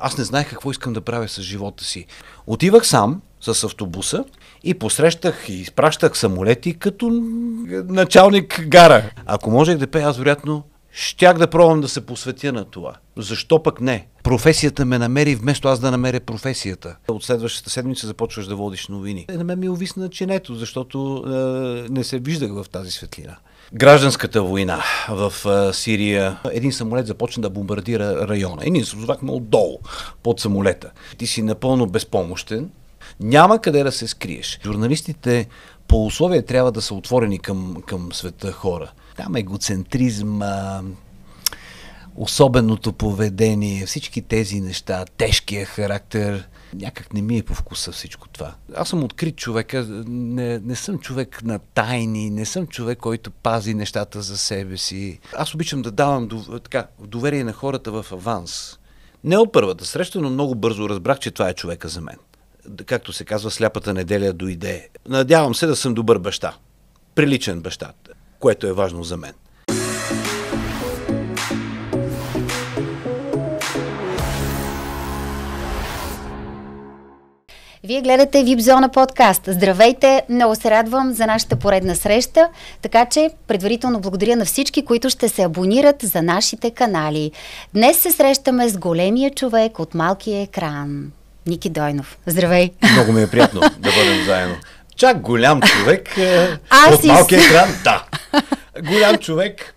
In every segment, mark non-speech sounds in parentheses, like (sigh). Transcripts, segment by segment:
Аз не знаех какво искам да правя с живота си. Отивах сам с автобуса и посрещах и изпращах самолети като началник гара. Ако можех да пея, аз вероятно щях да пробвам да се посветя на това. Защо пък не? Професията ме намери, вместо аз да намеря професията. От следващата седмица започваш да водиш новини. На мен ми е увисна чинето, защото е, не се виждах в тази светлина гражданската война в Сирия, един самолет започна да бомбардира района. Един се отдолу, под самолета. Ти си напълно безпомощен, няма къде да се скриеш. Журналистите по условие трябва да са отворени към, към света хора. Там а, особеното поведение, всички тези неща, тежкия характер, някак не ми е по вкуса всичко това. Аз съм открит човек, не, не съм човек на тайни, не съм човек, който пази нещата за себе си. Аз обичам да давам така, доверие на хората в аванс. Не от първата среща, но много бързо разбрах, че това е човека за мен. Както се казва, сляпата неделя дойде. Надявам се да съм добър баща. Приличен баща, което е важно за мен. Вие гледате Вибзона подкаст. Здравейте! Много се радвам за нашата поредна среща, така че предварително благодаря на всички, които ще се абонират за нашите канали. Днес се срещаме с големия човек от малкия екран. Ники Дойнов. Здравей! Много ми е приятно да бъдем заедно. Чак голям човек е, Аз от малкия екран, да. Голям човек,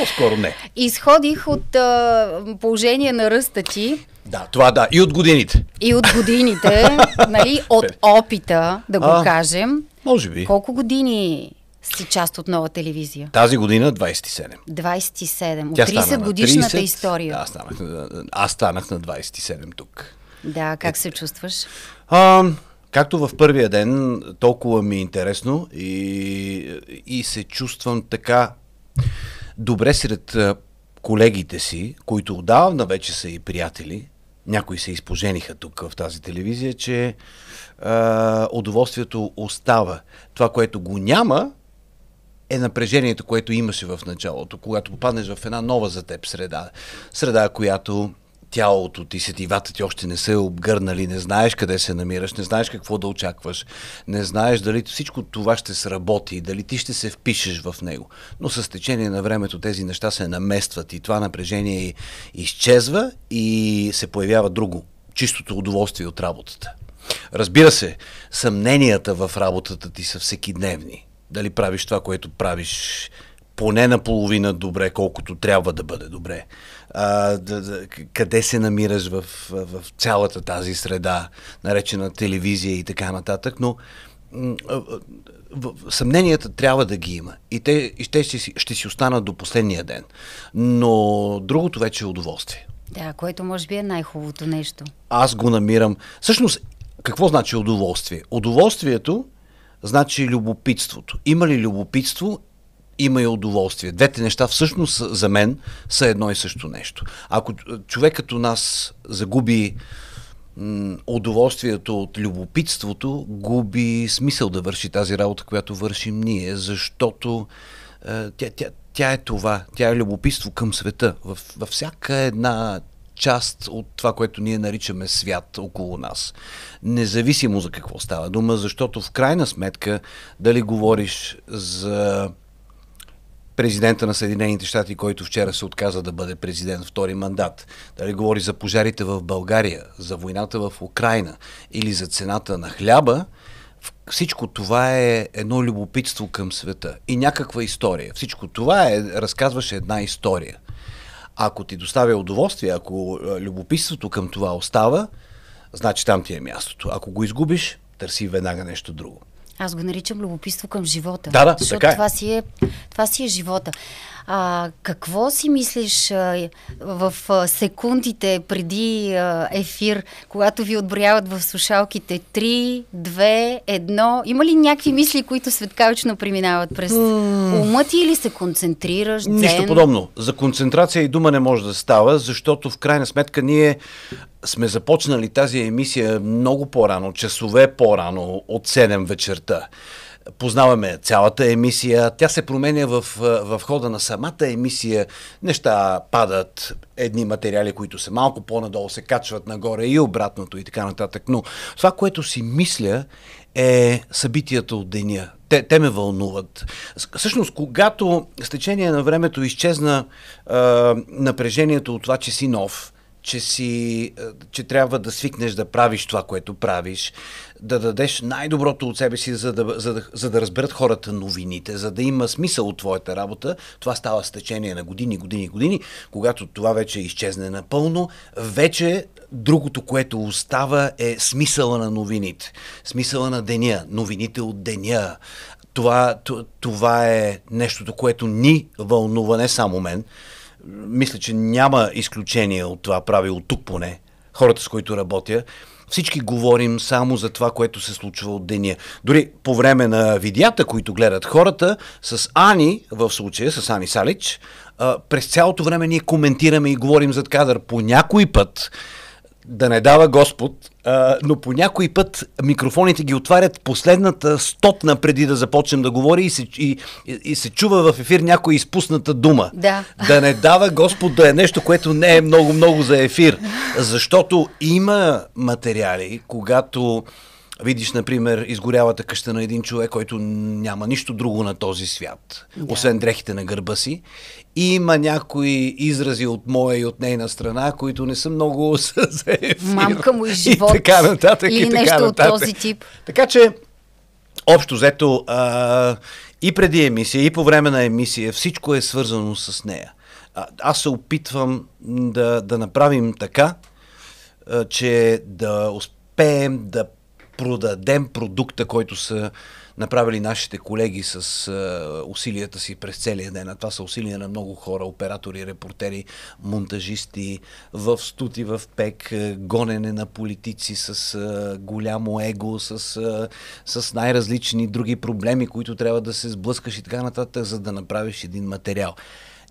по-скоро не. Изходих от а, положение на ръста ти. Да, това да. И от годините. И от годините, (laughs) нали, от е. опита, да го а, кажем. Може би. Колко години си част от нова телевизия? Тази година 27. 27. От 30 годишната 30, история. Да, аз станах, аз станах на 27 тук. Да, как е, се чувстваш? А, както в първия ден, толкова ми е интересно и, и се чувствам така добре сред колегите си, които отдавна вече са и приятели, някои се изпожениха тук в тази телевизия, че е, удоволствието остава. Това, което го няма, е напрежението, което имаше в началото, когато попаднеш в една нова за теб среда. Среда, която тялото ти, сетивата ти още не са обгърнали, не знаеш къде се намираш, не знаеш какво да очакваш, не знаеш дали всичко това ще сработи, дали ти ще се впишеш в него. Но с течение на времето тези неща се наместват и това напрежение изчезва и се появява друго, чистото удоволствие от работата. Разбира се, съмненията в работата ти са всекидневни. Дали правиш това, което правиш поне наполовина добре, колкото трябва да бъде добре. А, да, да, къде се намираш в, в цялата тази среда, наречена телевизия и така нататък, но съмненията трябва да ги има. И те, и те ще, си, ще си останат до последния ден. Но другото вече е удоволствие. Да, което може би е най-хубавото нещо. Аз го намирам. Всъщност, какво значи удоволствие? Удоволствието значи любопитството. Има ли любопитство, има и удоволствие. Двете неща всъщност за мен са едно и също нещо. Ако е, човек като нас загуби удоволствието от любопитството, губи смисъл да върши тази работа, която вършим ние, защото е, тя, тя, тя е това, тя е любопитство към света. Във, във всяка една част от това, което ние наричаме свят около нас. Независимо за какво става дума, защото в крайна сметка, дали говориш за президента на Съединените щати, който вчера се отказа да бъде президент втори мандат, дали говори за пожарите в България, за войната в Украина или за цената на хляба, всичко това е едно любопитство към света и някаква история. Всичко това е, разказваше една история. Ако ти доставя удоволствие, ако е, любопитството към това остава, значи там ти е мястото. Ако го изгубиш, търси веднага нещо друго. Аз го наричам любопитство към живота. Да, да, защото така е. това, си е, това си е живота. А, какво си мислиш а, в а, секундите преди а, ефир, когато ви отброяват в слушалките 3, 2, 1? Има ли някакви мисли, които светкавично преминават през mm. ума ти или се концентрираш? Ден? Нищо подобно. За концентрация и дума не може да става, защото в крайна сметка ние сме започнали тази емисия много по-рано, часове по-рано от 7 вечерта. Познаваме цялата емисия. Тя се променя в, в хода на самата емисия. Неща падат, едни материали, които са малко по-надолу, се качват нагоре и обратното и така нататък. Но това, което си мисля, е събитията от деня. Те, те ме вълнуват. Всъщност, когато с течение на времето изчезна е, напрежението от това, че си нов, че, си, че трябва да свикнеш да правиш това, което правиш, да дадеш най-доброто от себе си, за да, за, да, за да разберат хората новините, за да има смисъл от твоята работа. Това става с течение на години, години, години. Когато това вече изчезне напълно, вече другото, което остава е смисъла на новините. Смисъла на деня, новините от деня. Това, това е нещото, което ни вълнува, не само мен. Мисля, че няма изключение от това правило тук поне. Хората, с които работя, всички говорим само за това, което се случва от деня. Дори по време на видеята, които гледат хората, с Ани, в случая с Ани Салич, през цялото време ние коментираме и говорим зад кадър по някой път да не дава Господ, а, но по някой път микрофоните ги отварят последната стотна преди да започнем да говори и се, и, и се чува в ефир някоя изпусната дума. Да. да не дава Господ да е нещо, което не е много-много за ефир. Защото има материали, когато видиш, например, изгорялата къща на един човек, който няма нищо друго на този свят, да. освен дрехите на гърба си. И има някои изрази от моя и от нейна страна, които не са много за (laughs) Мамка му и (laughs) живот. И така нататък. Или и така нещо нататък. от този тип. Така че, общо взето, а, и преди емисия, и по време на емисия, всичко е свързано с нея. А, аз се опитвам да, да направим така, а, че да успеем да продадем продукта, който са направили нашите колеги с а, е, усилията си през целия ден. А това са усилия на много хора, оператори, репортери, монтажисти, в стути, в пек, е, гонене на политици с а, е, голямо его, с, а, с най-различни други проблеми, които трябва да се сблъскаш и така нататък, за да направиш един материал.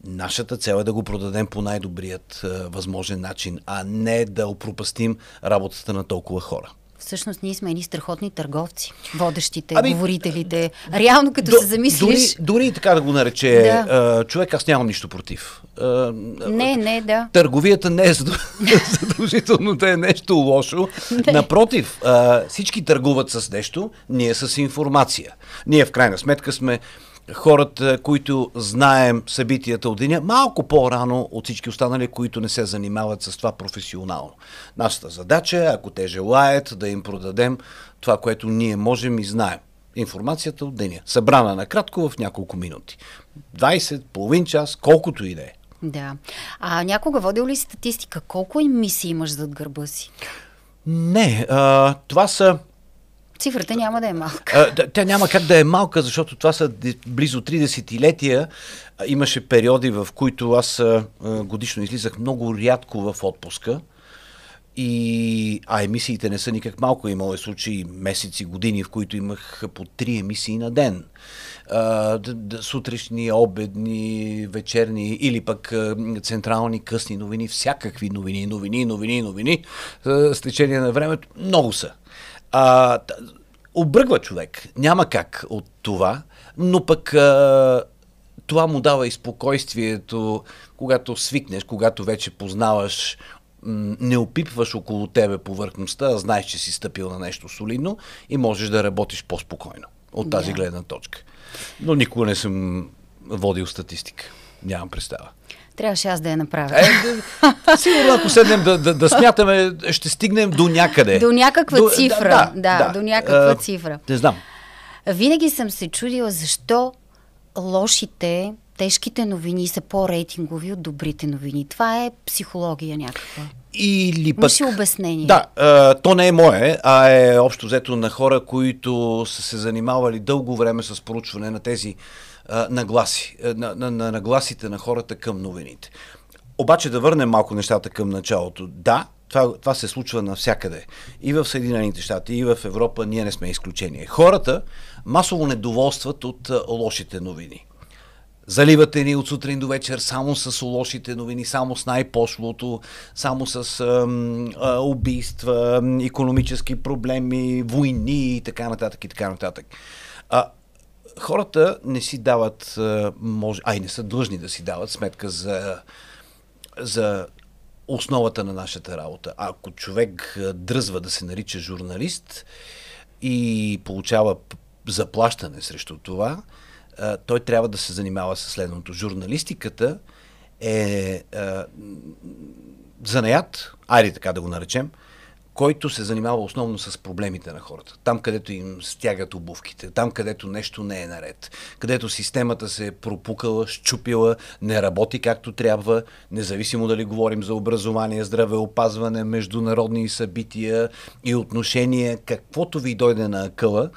Нашата цел е да го продадем по най-добрият възможен начин, а не да опропастим работата на толкова хора всъщност ние сме едни страхотни търговци, водещите, ами, говорителите. Реално, като до, се замислиш... Дори, дори така да го нарече да. А, човек, аз нямам нищо против. А, не, не, да. Търговията не е (laughs) задължително да е нещо лошо. Не. Напротив, а, всички търгуват с нещо, ние с информация. Ние в крайна сметка сме хората, които знаем събитията от деня, малко по-рано от всички останали, които не се занимават с това професионално. Нашата задача е, ако те желаят, да им продадем това, което ние можем и знаем. Информацията от деня, събрана накратко в няколко минути. 20, половин час, колкото и да е. Да. А някога водил ли статистика? Колко емисии имаш зад гърба си? Не, а, това са Цифрата няма да е малка. А, тя няма как да е малка, защото това са близо три десетилетия. Имаше периоди, в които аз годишно излизах много рядко в отпуска. И, а емисиите не са никак малко. Имало е случаи месеци, години, в които имах по три емисии на ден. А, сутрешни, обедни, вечерни или пък централни, късни новини, всякакви новини, новини, новини, новини. С течение на времето много са. А, обръгва човек. Няма как от това, но пък а, това му дава и спокойствието, когато свикнеш, когато вече познаваш не опипваш около тебе повърхността, а знаеш, че си стъпил на нещо солидно и можеш да работиш по-спокойно от тази yeah. гледна точка. Но никога не съм водил статистика. Нямам представа. Трябваше аз да я направя. Е, сигурно, ако седнем да, да, да смятаме, ще стигнем до някъде. До някаква до, цифра. Да, да, да, да. до някаква а, цифра. Не знам. Винаги съм се чудила защо лошите, тежките новини са по-рейтингови от добрите новини. Това е психология някаква. Или пък... Имаш обяснение. Да, а, то не е мое, а е общо взето на хора, които са се занимавали дълго време с проучване на тези нагласи, на, на, на нагласите на хората към новините. Обаче да върнем малко нещата към началото. Да, това, това се случва навсякъде. И в Съединените щати, и в Европа ние не сме изключение. Хората масово недоволстват от лошите новини. Заливате ни от сутрин до вечер само с лошите новини, само с най-пошлото, само с ам, а, убийства, економически проблеми, войни и така нататък и така нататък. А, хората не си дават, може, а и не са длъжни да си дават сметка за, за основата на нашата работа. Ако човек дръзва да се нарича журналист и получава заплащане срещу това, той трябва да се занимава с следното. Журналистиката е занаят, айде така да го наречем, който се занимава основно с проблемите на хората. Там, където им стягат обувките, там, където нещо не е наред, където системата се е пропукала, щупила, не работи както трябва, независимо дали говорим за образование, здравеопазване, международни събития и отношения, каквото ви дойде на акъла,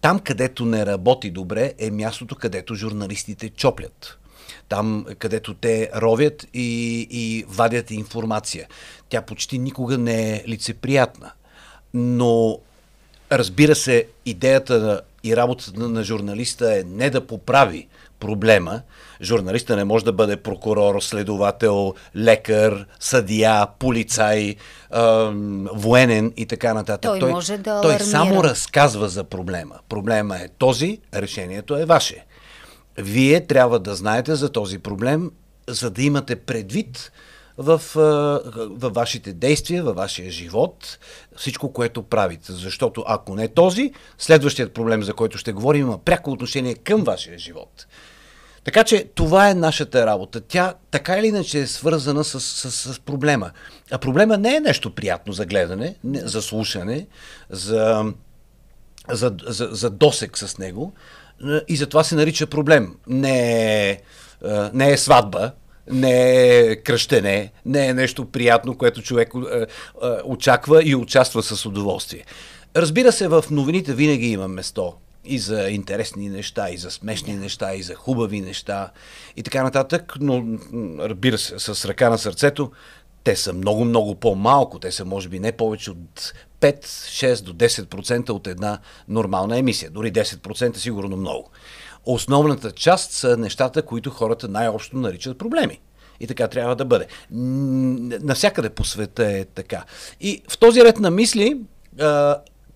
там, където не работи добре, е мястото, където журналистите чоплят там където те ровят и, и вадят информация. Тя почти никога не е лицеприятна. Но разбира се, идеята и работата на журналиста е не да поправи проблема. Журналиста не може да бъде прокурор, следовател, лекар, съдия, полицай, военен и така нататък. Той, той, може да алармира. той само разказва за проблема. Проблема е този, решението е ваше. Вие трябва да знаете за този проблем, за да имате предвид в, във вашите действия, във вашия живот, всичко, което правите. Защото ако не този, следващият проблем, за който ще говорим, има пряко отношение към вашия живот. Така че това е нашата работа. Тя така или иначе е свързана с, с, с проблема. А проблема не е нещо приятно за гледане, не, за слушане, за, за, за, за досек с него, е, и затова се нарича проблем. Не е, е, не е сватба, не е кръщене, не е нещо приятно, което човек е, очаква и участва с удоволствие. Разбира се, в новините винаги има место и за интересни неща, и за смешни неща, и за хубави неща и така нататък, но разбира се, с ръка на сърцето, те са много-много по-малко, те са може би не повече от 5, 6 до 10% от една нормална емисия. Дори 10% е сигурно много. Основната част са нещата, които хората най-общо наричат проблеми. И така трябва да бъде. Навсякъде по света е така. И в този ред на мисли,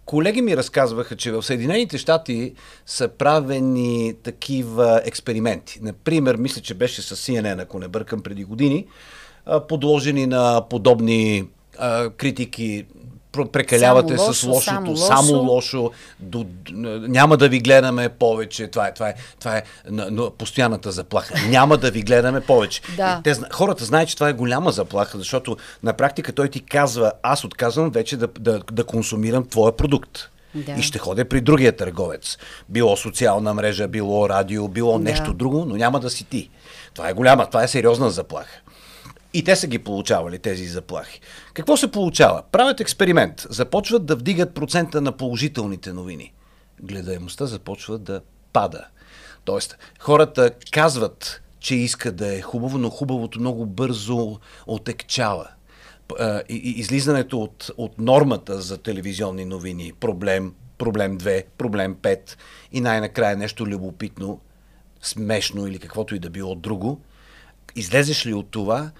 колеги ми разказваха, че в Съединените щати са правени такива експерименти. Например, мисля, че беше с CNN, ако не бъркам, преди години, подложени на подобни критики прекалявате само лошо, с лошото, само лошо, само лошо до, няма да ви гледаме повече. Това е, това е, това е на, на, постоянната заплаха. Няма да ви гледаме повече. Да. Те, хората знаят, че това е голяма заплаха, защото на практика той ти казва, аз отказвам вече да, да, да консумирам твоя продукт. Да. И ще ходя при другия търговец. Било социална мрежа, било радио, било да. нещо друго, но няма да си ти. Това е голяма, това е сериозна заплаха. И те са ги получавали тези заплахи. Какво се получава? Правят експеримент. Започват да вдигат процента на положителните новини. Гледаемостта започва да пада. Тоест, хората казват, че иска да е хубаво, но хубавото много бързо отекчава. Излизането от, от нормата за телевизионни новини, проблем, проблем 2, проблем 5 и най-накрая нещо любопитно, смешно или каквото и да било друго, излезеш ли от това,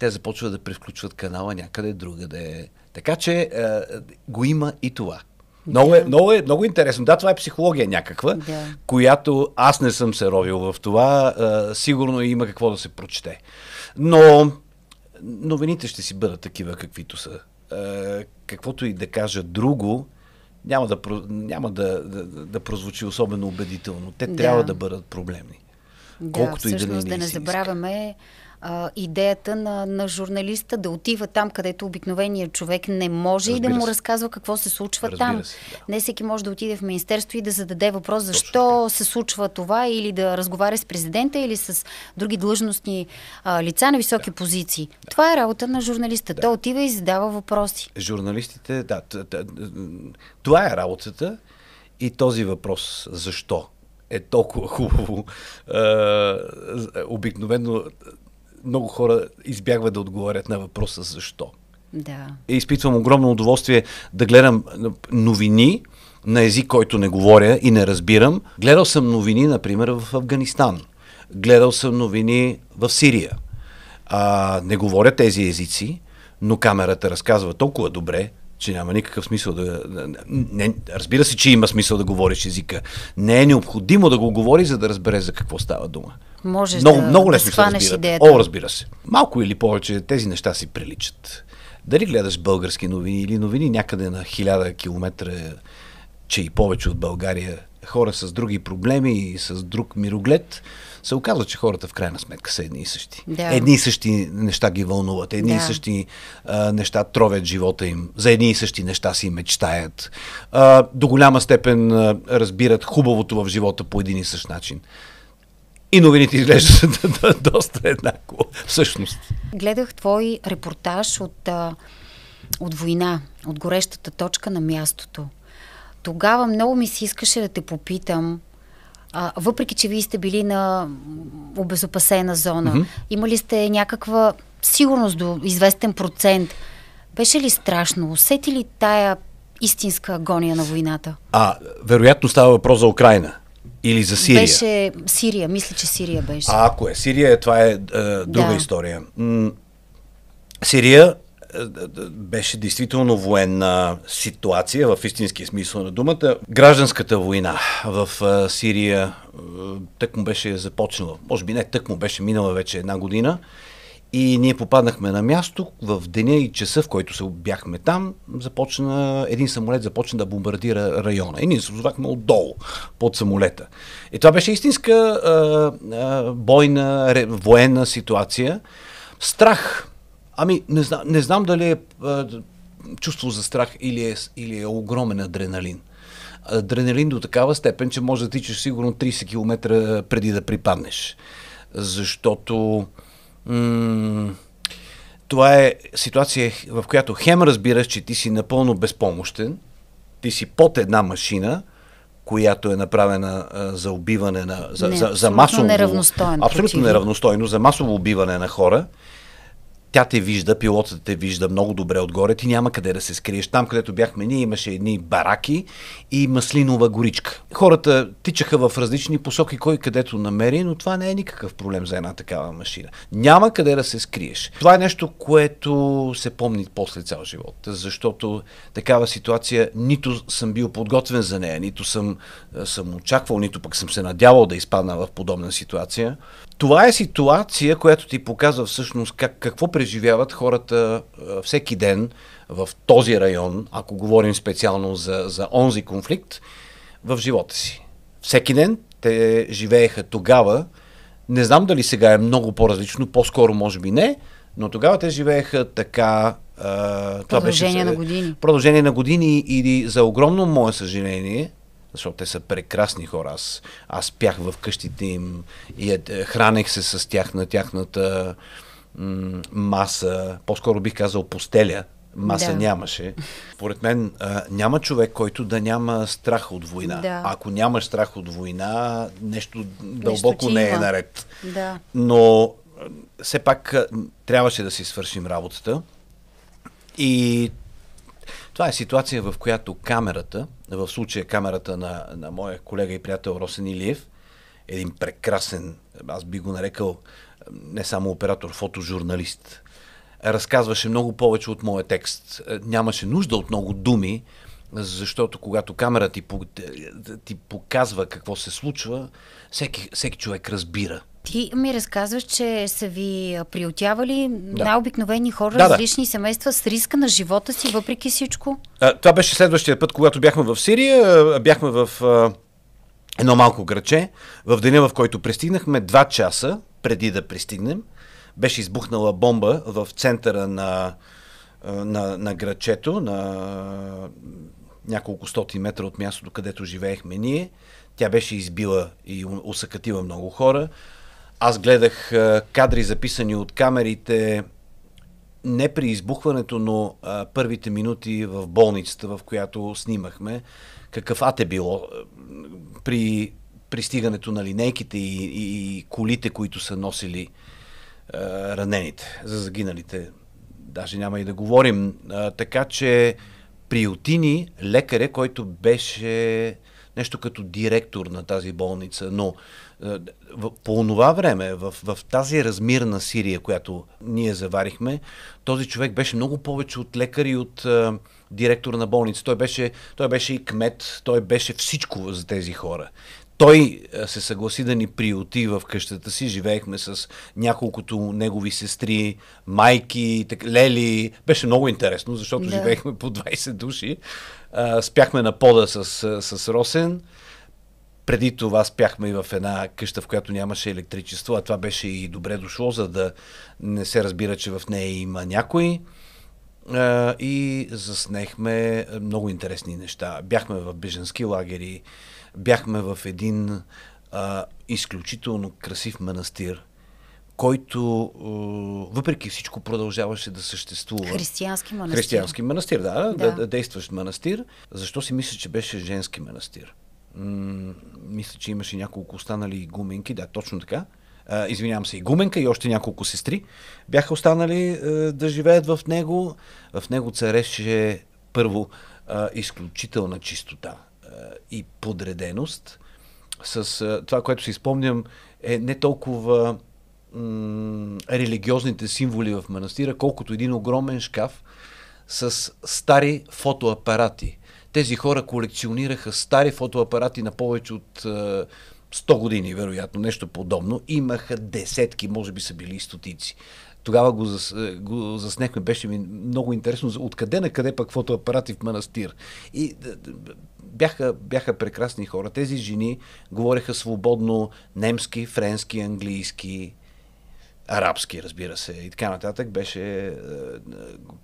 те започват да превключват канала някъде другаде. Така че а, е, го има и това. Много, yeah. е, много, е, много интересно. Да, това е психология някаква, yeah. която аз не съм се ровил в това. А, е, сигурно има какво да се прочете. Но новините ще си бъдат такива, каквито са. А, е, каквото и да кажа друго, няма да, няма да, да, да прозвучи особено убедително. Те yeah. трябва да бъдат проблемни. Да, Колкото всъщност и да, не да не забравяме, иска а, идеята на, на журналиста да отива там, където обикновеният човек не може Разбира и да му се. разказва какво се случва Разбира там. Се, да. Не всеки може да отиде в министерство и да зададе въпрос защо Точно. се случва това или да разговаря с президента или с други длъжностни а, лица на високи да. позиции. Да. Това е работа на журналиста. Да. Той отива и задава въпроси. Журналистите, да, това е работата и този въпрос защо е толкова (laughs) хубаво. Е, обикновено много хора избягват да отговарят на въпроса защо. Да. И е, изпитвам огромно удоволствие да гледам новини на език, който не говоря и не разбирам. Гледал съм новини, например, в Афганистан. Гледал съм новини в Сирия. А, не говоря тези езици, но камерата разказва толкова добре, че няма никакъв смисъл да... Не, разбира се, че има смисъл да говориш езика. Не е необходимо да го говори, за да разбере за какво става дума. Можеш много, да, много лесно да се разбира. Идеята. О, разбира се. Малко или повече тези неща си приличат. Дали гледаш български новини или новини някъде на хиляда километра, че и повече от България, хора с други проблеми и с друг мироглед, се оказва, че хората в крайна сметка са едни и същи. Да. Едни и същи неща ги вълнуват, едни да. и същи а, неща тровят живота им, за едни и същи неща си мечтаят. А, до голяма степен а, разбират хубавото в живота по един и същ начин. И новините изглеждат (laughs) доста еднакво, всъщност. Гледах твой репортаж от, от война, от горещата точка на мястото. Тогава много ми се искаше да те попитам а, въпреки, че вие сте били на обезопасена зона, mm-hmm. имали сте някаква сигурност до известен процент. Беше ли страшно? Усети ли тая истинска агония на войната? А, вероятно става въпрос за Украина. Или за Сирия. Беше Сирия, мисля, че Сирия беше. А ако е Сирия, това е, е друга да. история. М- Сирия беше действително военна ситуация в истинския смисъл на думата. Гражданската война в Сирия тък му беше започнала. Може би не тък му беше минала вече една година. И ние попаднахме на място, в деня и часа, в който се бяхме там, започна, един самолет започна да бомбардира района. И ние се озовахме отдолу, под самолета. И това беше истинска а, а, бойна, ре, военна ситуация. Страх, Ами, не, зна, не знам дали е а, чувство за страх или е, или е огромен адреналин. Адреналин до такава степен, че може да тичаш сигурно 30 км преди да припаднеш. Защото м- това е ситуация, в която хем разбираш, че ти си напълно безпомощен, ти си под една машина, която е направена а, за убиване на. за, не, за, за масово. Неравностойно. Абсолютно противно. неравностойно, за масово убиване на хора тя те вижда, пилотът те вижда много добре отгоре, ти няма къде да се скриеш. Там, където бяхме ние, имаше едни бараки и маслинова горичка. Хората тичаха в различни посоки, кой където намери, но това не е никакъв проблем за една такава машина. Няма къде да се скриеш. Това е нещо, което се помни после цял живот, защото такава ситуация нито съм бил подготвен за нея, нито съм, е, съм очаквал, нито пък съм се надявал да изпадна в подобна ситуация. Това е ситуация, която ти показва всъщност как, какво преживяват хората всеки ден в този район, ако говорим специално за, за онзи конфликт, в живота си. Всеки ден те живееха тогава. Не знам дали сега е много по-различно, по-скоро може би не, но тогава те живееха така. това продължение беше, на години. Продължение на години или за огромно мое съжаление, защото те са прекрасни хора. Аз, аз пях в къщите им и е, е, хранех се с тях на тяхната м- маса, по-скоро бих казал постеля, маса да. нямаше. Поред мен а, няма човек, който да няма страх от война. Да. Ако нямаш страх от война, нещо дълбоко нещо не е има. е наред. Да. Но все пак трябваше да си свършим работата. И това е ситуация, в която камерата, в случая камерата на, на моя колега и приятел Росен Илиев, един прекрасен, аз би го нарекал не само оператор, фотожурналист. Разказваше много повече от моя текст. Нямаше нужда от много думи, защото когато камера ти, ти показва какво се случва, всеки, всеки човек разбира. Ти ми разказваш, че са ви приотявали да. най-обикновени хора, да, различни да. семейства с риска на живота си, въпреки всичко. А, това беше следващия път, когато бяхме в Сирия. Бяхме в а, едно малко граче. В деня, в който пристигнахме, два часа преди да пристигнем, беше избухнала бомба в центъра на, на, на грачето, на няколко стоти метра от мястото, където живеехме ние. Тя беше избила и усъкатила много хора. Аз гледах кадри записани от камерите не при избухването, но първите минути в болницата, в която снимахме, какъв ад е било при пристигането на линейките и, и, и колите, които са носили а, ранените. За загиналите даже няма и да говорим. А, така че отини лекаря, който беше нещо като директор на тази болница, но е, по това време, в, в тази размирна Сирия, която ние заварихме, този човек беше много повече от лекар и от а, е, директор на болница. Той беше, той беше и кмет, той беше всичко за тези хора. Той е, се съгласи да ни приоти в къщата си. Живеехме с няколкото негови сестри, майки, так, лели. Беше много интересно, защото да. живеехме по 20 души. А, спяхме на пода с, с Росен. Преди това спяхме и в една къща, в която нямаше електричество, а това беше и добре дошло, за да не се разбира, че в нея има някой и заснехме много интересни неща. Бяхме в беженски лагери, бяхме в един а, изключително красив манастир, който а, въпреки всичко продължаваше да съществува. Християнски манастир. Християнски манастир, да, да. действащ манастир. Защо си мисля, че беше женски манастир? М- мисля, че имаше няколко останали гуменки, да, точно така извинявам се, и Гуменка и още няколко сестри, бяха останали а, е, да живеят в него. В него цареше първо изключителна чистота и подреденост с а, това, което си спомням, е не толкова м- религиозните символи в манастира, колкото един огромен шкаф с стари фотоапарати. Тези хора колекционираха стари фотоапарати на повече от а, 100 години, вероятно, нещо подобно. Имаха десетки, може би са били и стотици. Тогава го, зас, е, го заснехме, беше ми много интересно откъде на къде пък фотоапарати в манастир. И е, е, бяха, бяха прекрасни хора. Тези жени говореха свободно немски, френски, английски, арабски, разбира се, и така нататък. Беше е,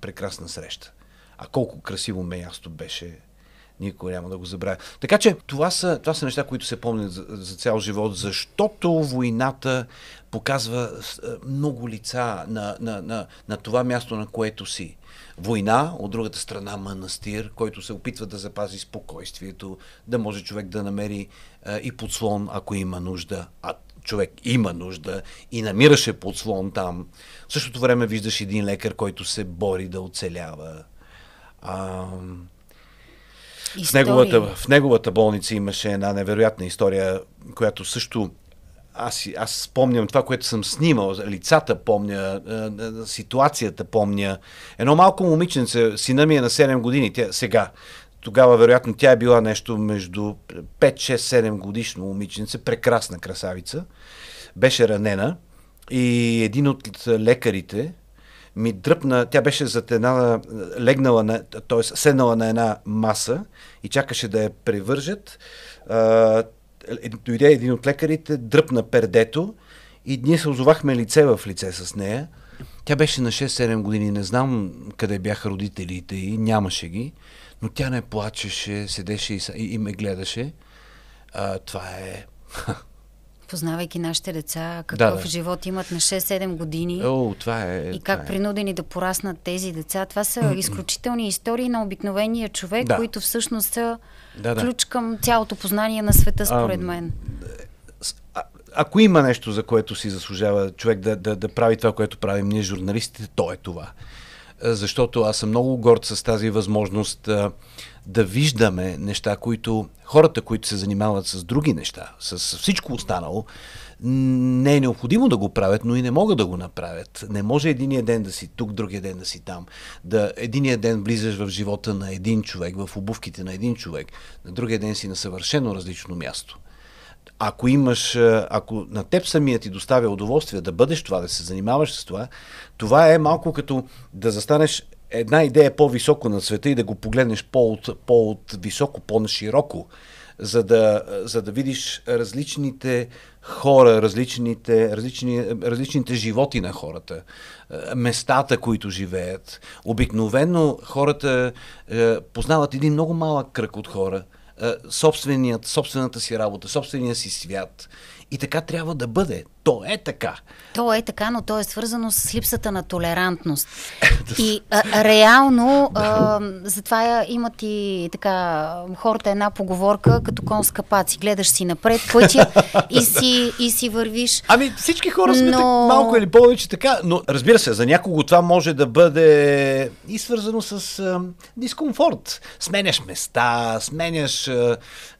прекрасна среща. А колко красиво място беше, никога няма да го забравя. Така че това са, това са неща, които се помнят за, за цял живот, защото войната показва е, много лица на, на, на, на това място, на което си. Война, от другата страна манастир, който се опитва да запази спокойствието, да може човек да намери а, е, и подслон, ако има нужда, а човек има нужда и намираше подслон там. В същото време виждаш един лекар, който се бори да оцелява. А, в, неговата, в неговата болница имаше една невероятна история, която също аз, аз спомням това, което съм снимал, лицата помня, ситуацията помня. Едно малко момиченце, сина ми е на 7 години, тя, сега. Тогава, вероятно, тя е била нещо между 5, 6, 7 годишно момиченце, прекрасна красавица. Беше ранена и един от лекарите ми дръпна, тя беше зад една, легнала, на, т.е. седнала на една маса и чакаше да я превържат е, е, дойде един от лекарите, дръпна пердето и ние се озовахме лице в лице с нея. Тя беше на 6-7 години, не знам къде бяха родителите и нямаше ги, но тя не плачеше, седеше и, и ме гледаше. А, това е... (laughs) Познавайки нашите деца, какъв да, да. живот имат на 6-7 години О, това е, и как това е. принудени да пораснат тези деца, това са изключителни истории на обикновения човек, да. които всъщност са да, да. ключ към цялото познание на света, според мен. А, ако има нещо, за което си заслужава човек да, да, да прави това, което правим ние, журналистите, то е това. Защото аз съм много горд с тази възможност а, да виждаме неща, които хората, които се занимават с други неща, с всичко останало, не е необходимо да го правят, но и не могат да го направят. Не може единия ден да си тук, другия ден да си там. Да, единия ден влизаш в живота на един човек, в обувките на един човек, на другия ден си на съвършено различно място ако имаш, ако на теб самия ти доставя удоволствие да бъдеш това, да се занимаваш с това, това е малко като да застанеш една идея е по-високо на света и да го погледнеш по-от, по-от високо, по-нашироко за да, за да видиш различните хора, различните, различни, различните животи на хората, местата, които живеят. Обикновено хората е, познават един много малък кръг от хора, е, собственият, собствената си работа, собствения си свят. И така трябва да бъде. То е така. То е така, но то е свързано с липсата на толерантност. Е, и а, реално, (laughs) а, затова имат и така, хората една поговорка, като кон с капаци. Гледаш си напред пътя (laughs) и, си, и си вървиш. Ами всички хора сме но... так, малко или повече така, но разбира се, за някого това може да бъде и свързано с а, дискомфорт. Сменяш места, сменяш а,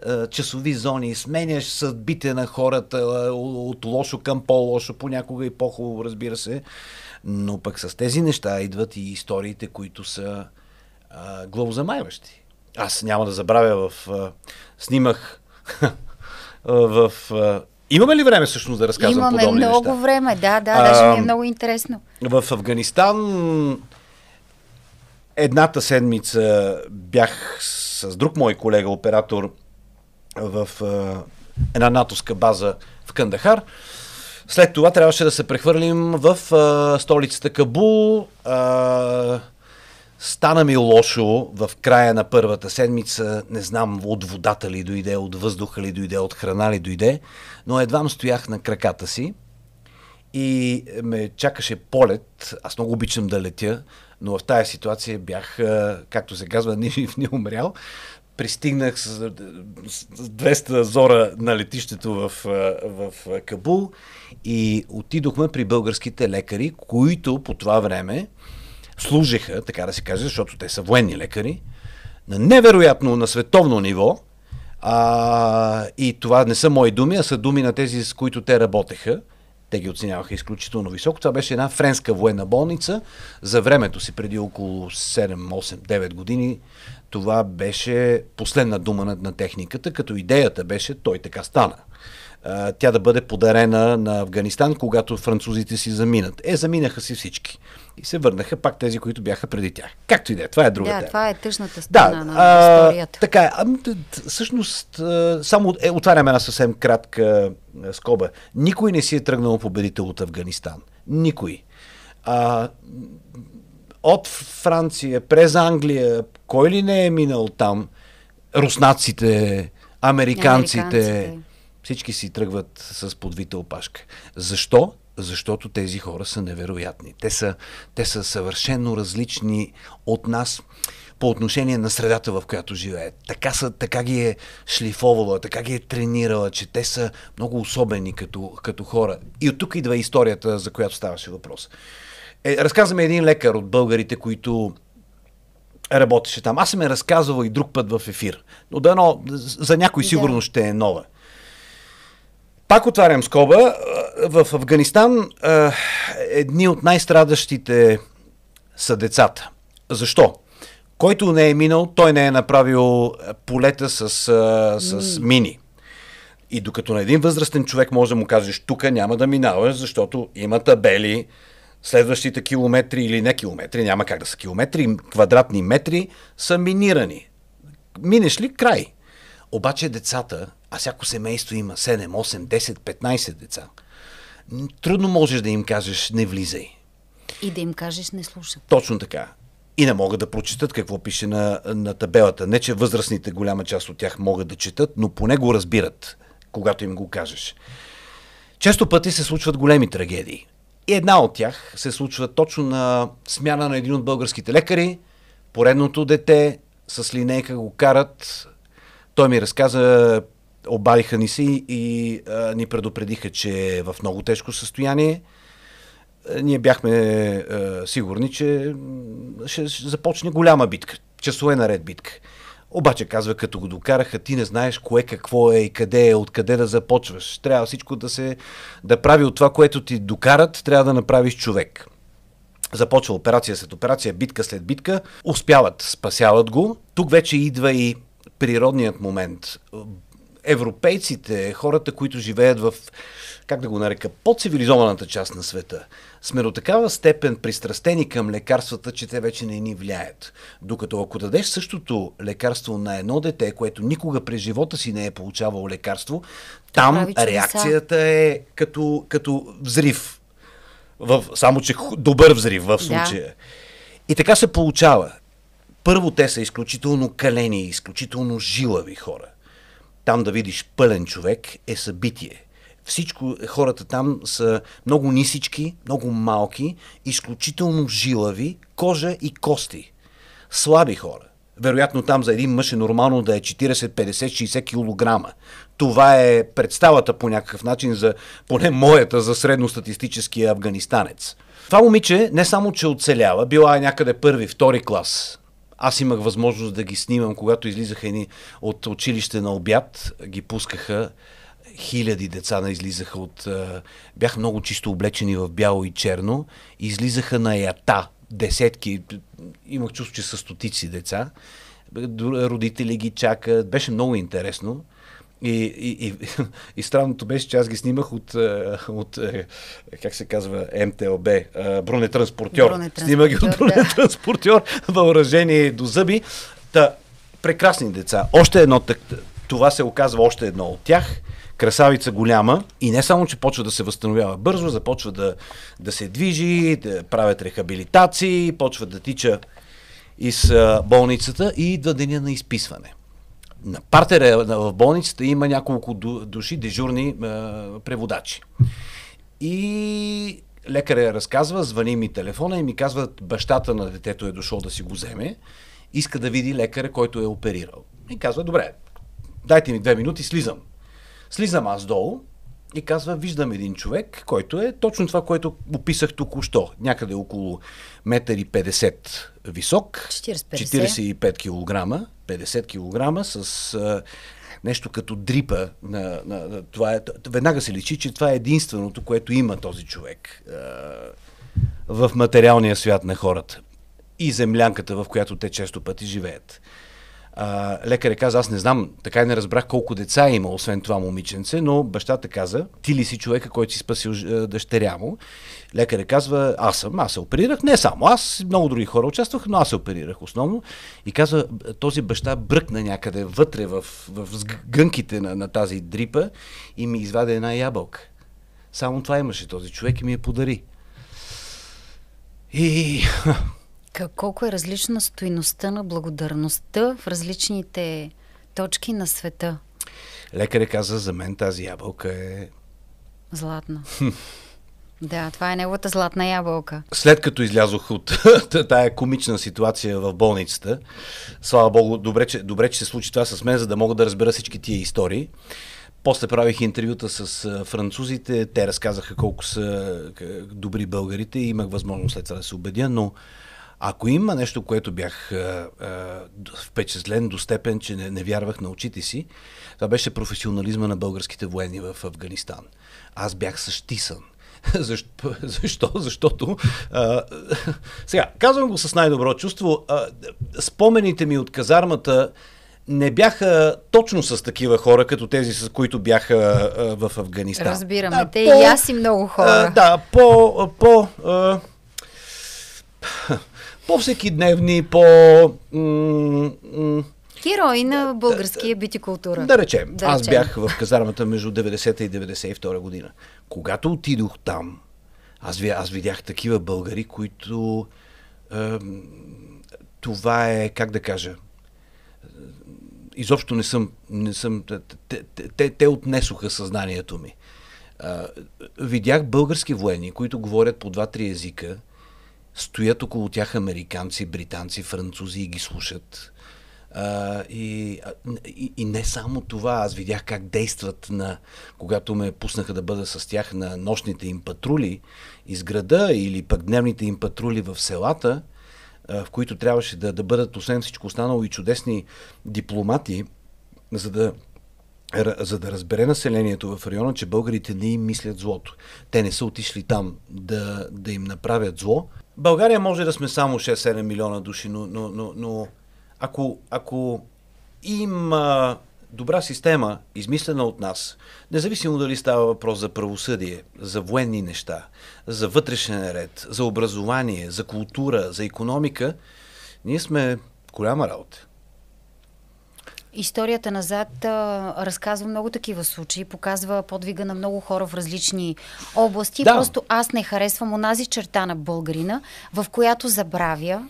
а, часови зони, сменяш съдбите на хората а, от лошо към към по-лошо, понякога и по-хубаво, разбира се. Но пък с тези неща идват и историите, които са а, главозамайващи. Аз няма да забравя в... А, снимах (laughs) в... А, Имаме ли време всъщност да разказвам Имаме подобни неща? Имаме много време, да, да, а, даже ми е много интересно. В Афганистан едната седмица бях с друг мой колега, оператор в а, една натовска база в Кандахар. След това трябваше да се прехвърлим в а, столицата Кабул. А, стана ми лошо в края на първата седмица. Не знам от водата ли дойде, от въздуха ли дойде, от храна ли дойде, но едвам стоях на краката си и ме чакаше полет. Аз много обичам да летя, но в тая ситуация бях, както се казва, (laughs) ни умрял. Пристигнах с 200 зора на летището в, в Кабул и отидохме при българските лекари, които по това време служеха, така да се каже, защото те са военни лекари, на невероятно, на световно ниво. А, и това не са мои думи, а са думи на тези, с които те работеха. Те ги оценяваха изключително високо. Това беше една френска военна болница. За времето си, преди около 7, 8, 9 години, това беше последна дума на, на техниката, като идеята беше той така стана тя да бъде подарена на Афганистан, когато французите си заминат. Е, заминаха си всички. И се върнаха пак тези, които бяха преди тях. Както и да е, това е друга да, тема. това е тъжната страна да, на а, историята. Така е. а, всъщност, само е, отваряме една съвсем кратка скоба. Никой не си е тръгнал победител от Афганистан. Никой. А, от Франция, през Англия, кой ли не е минал там? Руснаците, американците, американците. всички си тръгват с подвита опашка. Защо? Защото тези хора са невероятни. Те са, те са съвършенно различни от нас по отношение на средата, в която живеят. Така, са, така ги е шлифовала, така ги е тренирала, че те са много особени като, като хора. И от тук идва историята, за която ставаше въпрос. Е, разказваме един лекар от българите, които работеше там. Аз съм е разказвал и друг път в ефир. Но да, но за някой сигурно да. ще е нова. Пак отварям скоба. Е, в Афганистан е, едни от най-страдащите са децата. Защо? Който не е минал, той не е направил полета с, е, с мини. И докато на един възрастен човек може да му кажеш, тук няма да минаваш, защото има табели, Следващите километри или не километри, няма как да са километри, квадратни метри са минирани. Минеш ли край? Обаче децата, а всяко семейство има 7, 8, 10, 15 деца, трудно можеш да им кажеш не влизай. И да им кажеш не слушай. Точно така. И не могат да прочитат какво пише на, на табелата. Не, че възрастните голяма част от тях могат да четат, но поне го разбират, когато им го кажеш. Често пъти се случват големи трагедии. И една от тях се случва точно на смяна на един от българските лекари. Поредното дете с линейка го карат. Той ми разказа, обадиха ни си и а, ни предупредиха, че е в много тежко състояние. Ние бяхме а, сигурни, че ще започне голяма битка. Часове наред битка. Обаче казва, като го докараха, ти не знаеш кое какво е и къде е, откъде да започваш. Трябва всичко да се да прави от това, което ти докарат, трябва да направиш човек. Започва операция след операция, битка след битка. Успяват, спасяват го. Тук вече идва и природният момент европейците, хората, които живеят в, как да го нарека, по-цивилизованата част на света, сме до такава степен пристрастени към лекарствата, че те вече не ни влияят. Докато ако дадеш същото лекарство на едно дете, което никога през живота си не е получавало лекарство, там реакцията е като, като взрив. В, само, че добър взрив в случая. Да. И така се получава. Първо, те са изключително калени, изключително жилави хора там да видиш пълен човек е събитие. Всичко, хората там са много нисички, много малки, изключително жилави, кожа и кости. Слаби хора. Вероятно там за един мъж е нормално да е 40, 50, 60 кг. Това е представата по някакъв начин за, поне моята, за средностатистическия афганистанец. Това момиче не само, че оцелява, била е някъде първи, втори клас аз имах възможност да ги снимам, когато излизаха едни от училище на обяд, ги пускаха хиляди деца на излизаха от... Бях много чисто облечени в бяло и черно. Излизаха на ята десетки. Имах чувство, че са стотици деца. Родители ги чакат. Беше много интересно. И, и, и, и странното беше, че аз ги снимах от, е, от е, как се казва, МТЛБ, е, бронетранспортьор. бронетранспортьор Снимах ги от бронетранспортьор, да. въоръжение до зъби. Та, прекрасни деца. Още едно, това се оказва още едно от тях красавица голяма и не само, че почва да се възстановява бързо, започва да, да се движи, да правят рехабилитации, почва да тича из болницата и идва деня на изписване. На партера е, в болницата има няколко души дежурни преводачи. И лекаря я разказва, звъни ми телефона и ми казват бащата на детето е дошъл да си го вземе, иска да види лекаря, който е оперирал. И казва, добре, дайте ми две минути, слизам. Слизам аз долу, и казва, виждам един човек, който е точно това, което описах току-що. Някъде около 1,50 м висок, 40, 45 кг, 50 кг с а, нещо като дрипа. На, на, на, това е, веднага се личи, че това е единственото, което има този човек а, в материалния свят на хората. И землянката, в която те често пъти живеят лекаря каза, аз не знам, така и не разбрах колко деца е има, освен това момиченце, но бащата каза, ти ли си човека, който си спасил дъщеря му? Лекаря казва, аз съм, аз се оперирах, не само аз, много други хора участвах, но аз се оперирах основно. И казва, този баща бръкна някъде вътре в, в гънките на, на тази дрипа и ми изваде една ябълка. Само това имаше този човек и ми я подари. И колко е различна стоиността на благодарността в различните точки на света. Лекаря каза, за мен тази ябълка е... Златна. (laughs) Да, това е неговата златна ябълка. След като излязох от (laughs) тая комична ситуация в болницата, слава богу, добре че, добре, че се случи това с мен, за да мога да разбера всички тия истории. После правих интервюта с французите, те разказаха колко са добри българите и имах възможност след това да се убедя, но ако има нещо, което бях а, е, а, е, впечатлен до степен, че не, не вярвах на очите си, това беше професионализма на българските военни в Афганистан. Аз бях същисан. (laughs) Защо? Защо? Защото. А, е, (laughs) сега, казвам го с най-добро чувство. А, спомените ми от казармата не бяха точно с такива хора, като тези, с които бяха а, в Афганистан. Разбираме, а, те по, и аз и много хора. А, да, по. по а, по-всеки дневни, по... Герои на българския битикултура. Да речем, да аз речем. бях в казармата между 90-та и 92 година. Когато отидох там, аз, аз видях такива българи, които... Е, това е, как да кажа, изобщо не съм... Не съм те, те, те отнесоха съзнанието ми. Е, видях български военни, които говорят по два-три езика, стоят около тях американци, британци, французи и ги слушат. А, и, и, и не само това, аз видях как действат на, когато ме пуснаха да бъда с тях на нощните им патрули из града или пък дневните им патрули в селата, а, в които трябваше да, да бъдат, освен всичко останало, и чудесни дипломати, за да за да разбере населението в района, че българите не им мислят злото. Те не са отишли там да, да им направят зло. България може да сме само 6-7 милиона души, но, но, но, но ако, ако има добра система, измислена от нас, независимо дали става въпрос за правосъдие, за военни неща, за вътрешен ред, за образование, за култура, за економика, ние сме голяма работа. Историята назад а, разказва много такива случаи, показва подвига на много хора в различни области. Да. Просто аз не харесвам онази черта на българина, в която забравя,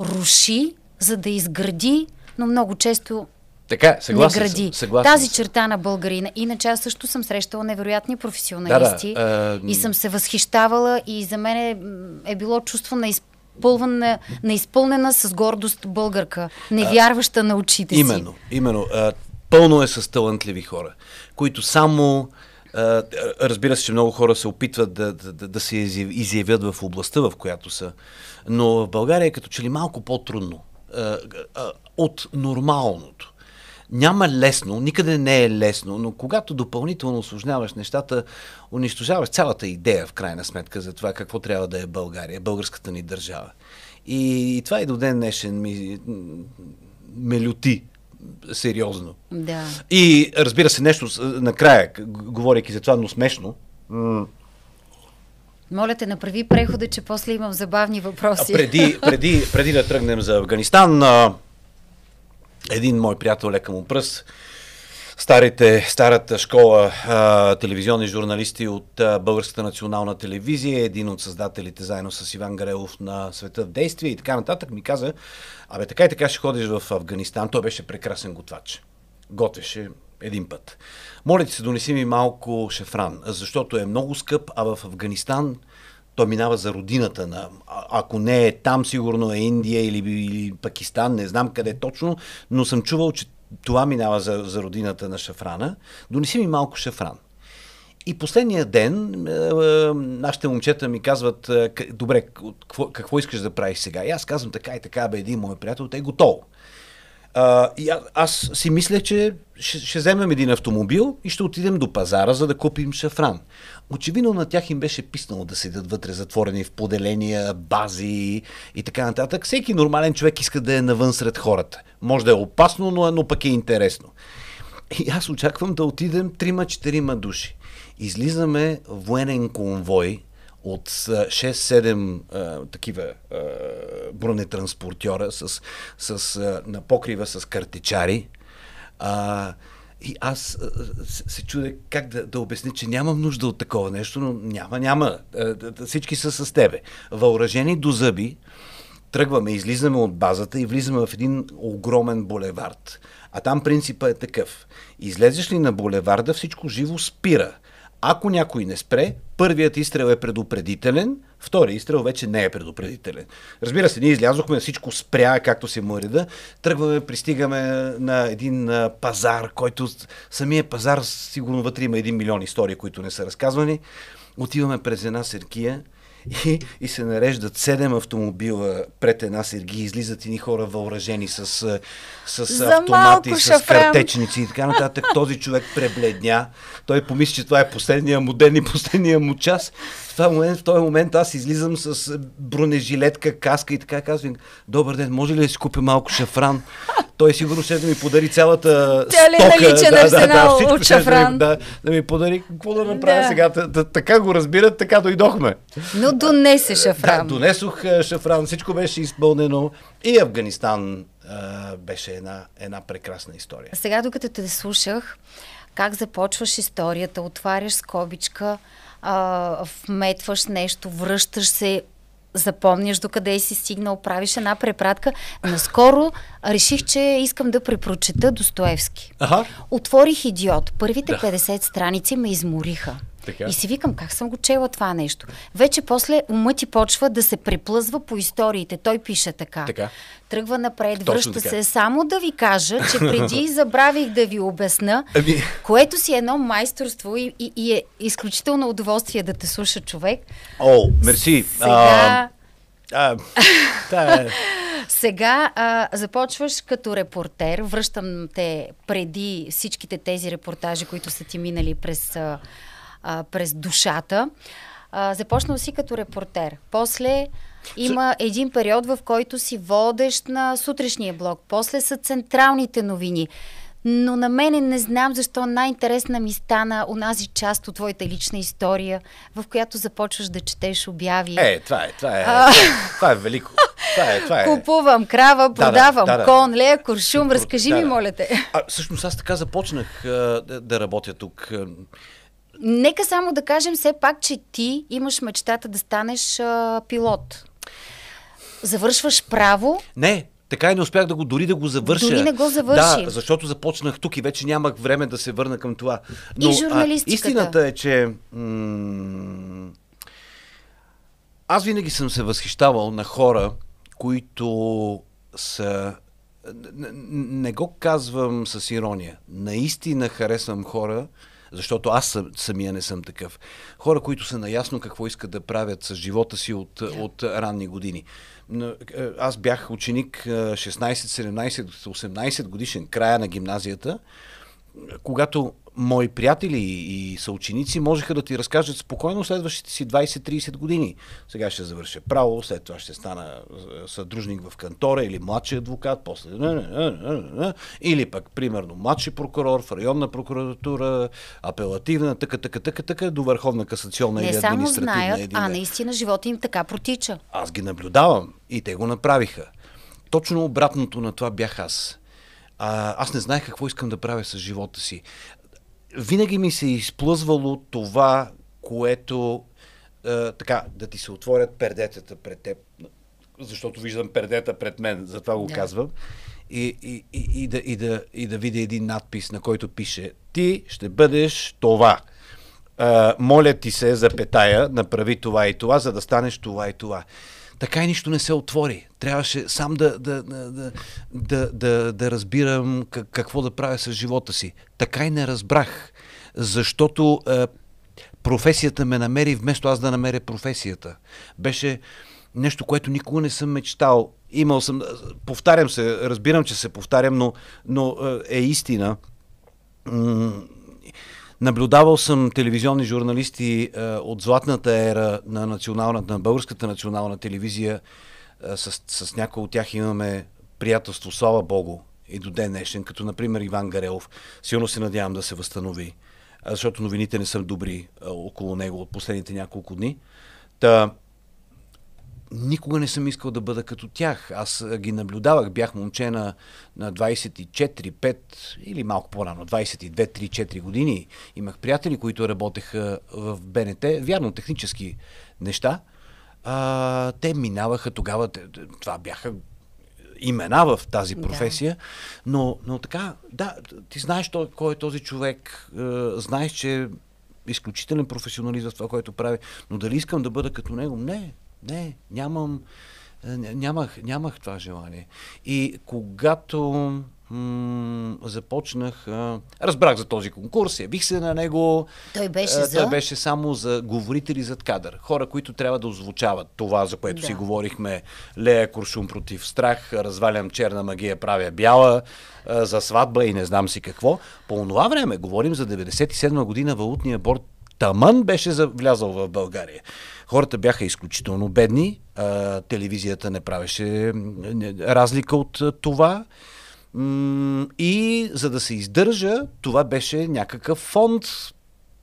руши, за да изгради, но много често така, съгласен не гради. Съм, съгласен Тази черта на българина. Иначе аз също съм срещала невероятни професионалисти да, да, а... и съм се възхищавала и за мен е, е било чувство на изпълнение изпълнена, неизпълнена с гордост българка, невярваща на очите си. Именно, именно. А, пълно е с талантливи хора, които само... А, разбира се, че много хора се опитват да, да, да се изявят в областта, в която са, но в България е като че ли малко по-трудно а, а, от нормалното. Няма лесно, никъде не е лесно, но когато допълнително осложняваш нещата, унищожаваш цялата идея, в крайна сметка, за това какво трябва да е България, българската ни държава. И, и това и до ден днешен ми, ме люти сериозно. Да. И разбира се, нещо накрая, говоряки за това, но смешно. Моля те, направи прехода, че после имам забавни въпроси. А преди, преди, преди да тръгнем за Афганистан, един мой приятел лека му пръст, старите, старата школа а, телевизионни журналисти от а, Българската национална телевизия, един от създателите заедно с Иван Гарелов на Света в действие и така нататък, ми каза, абе така и така ще ходиш в Афганистан. Той беше прекрасен готвач. Готвеше един път. Моля ти се, донеси ми малко шефран, защото е много скъп, а в Афганистан той минава за родината на, а, ако не е там, сигурно е Индия или, или Пакистан, не знам къде точно, но съм чувал, че това минава за, за родината на шафрана. Донеси ми малко шафран. И последния ден е, е, нашите момчета ми казват, е, добре, какво, какво искаш да правиш сега? И аз казвам така и така, бе, един мой приятел, те е готов. А, и а, аз си мислех, че ще, ще вземем един автомобил и ще отидем до пазара, за да купим шафран. Очевидно на тях им беше писнало да седят вътре затворени в поделения, бази и така нататък. Всеки нормален човек иска да е навън сред хората. Може да е опасно, но, но пък е интересно. И аз очаквам да отидем трима четирима души. Излизаме военен конвой от 6-7 е, такива е, бронетранспортьора с, с, е, на покрива с картичари. Е, и аз се чудя как да, да обясня, че нямам нужда от такова нещо, но няма, няма. Всички са с тебе. Въоръжени до зъби, тръгваме, излизаме от базата и влизаме в един огромен булевард. А там принципа е такъв. Излезеш ли на булеварда, всичко живо спира. Ако някой не спре, първият изстрел е предупредителен, вторият изстрел вече не е предупредителен. Разбира се, ние излязохме, всичко спря, както се му реда. Тръгваме, пристигаме на един пазар, който самия пазар сигурно вътре има един милион истории, които не са разказвани. Отиваме през една серкия (laughs) и, и се нареждат седем автомобила пред една Серги. излизат ини хора въоръжени с, с За автомати, с шафрем. картечници и така нататък. Този човек пребледня. Той помисли, че това е последния му ден и последния му час това е момент, в този момент аз излизам с е, бронежилетка, каска и така казвам, добър ден, може ли да си купя малко шафран? Той сигурно ще да ми подари цялата Тя ли е стока. наличен да, да, да, от шафран? Да, да ми подари, какво да направя да. сега? Т- т- така го разбират, така дойдохме. Но донесе шафран. Да, донесох шафран, всичко беше изпълнено и Афганистан а, беше една, една прекрасна история. Сега, докато те слушах, как започваш историята, отваряш скобичка, а, вметваш нещо, връщаш се, запомняш докъде си стигнал, правиш една препратка. Наскоро реших, че искам да препрочета Достоевски. Ага. Отворих Идиот. Първите да. 50 страници ме измориха. Така. И си викам, как съм го чела това нещо. Вече после умът ти почва да се преплъзва по историите. Той пише така. така. Тръгва напред, Точно връща така. се. Само да ви кажа, че преди (laughs) забравих да ви обясна, ами... което си едно майсторство и, и, и е изключително удоволствие да те слуша човек. О, мерси. Сега... А, а, е. Сега а, започваш като репортер. Връщам те преди всичките тези репортажи, които са ти минали през... А, а, през душата. А, започнал си като репортер. После има един период, в който си водещ на сутрешния блок. После са централните новини. Но на мене не знам защо най-интересна ми стана онази част от твоята лична история, в която започваш да четеш обяви. Е, това е, това е, а... това е, е велико. Това е, това е. Купувам крава, продавам да, да, да, кон, лея, куршум, разкажи да, ми, моля те. А, всъщност аз така започнах а, да, да работя тук. Нека само да кажем все пак, че ти имаш мечтата да станеш а, пилот. Завършваш право. Не, така и не успях да го дори да го завърша. Дори не го завърши. Да, защото започнах тук и вече нямах време да се върна към това. Но, и журналистиката. А, истината е, че... М- аз винаги съм се възхищавал на хора, които са... Не, не го казвам с ирония. Наистина харесвам хора, защото аз самия не съм такъв. Хора, които са наясно какво искат да правят с живота си от, yeah. от ранни години. Е, аз бях ученик 16, 17, 18 годишен, края на гимназията когато мои приятели и съученици можеха да ти разкажат спокойно следващите си 20-30 години. Сега ще завърша право, след това ще стана е, съдружник в кантора или младши адвокат, после... Или пък, примерно, младши прокурор в районна прокуратура, апелативна, така, така, така, така, до Върховна касационна Не или административна. Не само знаят, а наистина живота им така протича. Аз ги наблюдавам и те го направиха. Точно обратното на това бях аз а, аз не знаех какво искам да правя с живота си. Винаги ми се е изплъзвало това, което а, така, да ти се отворят пердетата пред теб, защото виждам пердета пред мен, затова го yeah. казвам. И, и, и, и, да, и, да, и да видя един надпис, на който пише Ти ще бъдеш това. А, моля ти се, запетая, направи това и това, за да станеш това и това така и нищо не се отвори. Трябваше сам да, да, да, да, да, да разбирам какво да правя с живота си. Така и не разбрах, защото е, професията ме намери, вместо аз да намеря професията. Беше нещо, което никога не съм мечтал. Имал съм, повтарям се, разбирам, че се повтарям, но, но е, е истина Наблюдавал съм телевизионни журналисти а, е, от златната ера на, националната, на българската национална телевизия. А, е, с, с някои от тях имаме приятелство, слава Богу, и до ден днешен, като например Иван Гарелов. Силно се надявам да се възстанови, е, защото новините не са добри около него от последните няколко дни. Та, никога не съм искал да бъда като тях. Аз ги наблюдавах. Бях момче на, на 24, 5 или малко по-рано, 22, 3, 4 години. Имах приятели, които работеха в БНТ. Вярно, технически неща. А, те минаваха тогава, това бяха имена в тази професия, да. но, но така, да, ти знаеш той, кой е този човек, е, знаеш, че е изключителен професионалист в това, което прави, но дали искам да бъда като него? Не, не, нямам, е, нямах, нямах това желание. И когато м- започнах, а, е, разбрах за този конкурс, явих се на него. Той беше, а, е, за... той беше само за говорители зад кадър. Хора, които трябва да озвучават това, за което да. си говорихме. Лея Куршум против страх, развалям черна магия, правя бяла, а, за сватба и не знам си какво. По това време, говорим за 97 година, валутния борт Таман беше влязал в България. Хората бяха изключително бедни, а, телевизията не правеше разлика от това. И за да се издържа, това беше някакъв фонд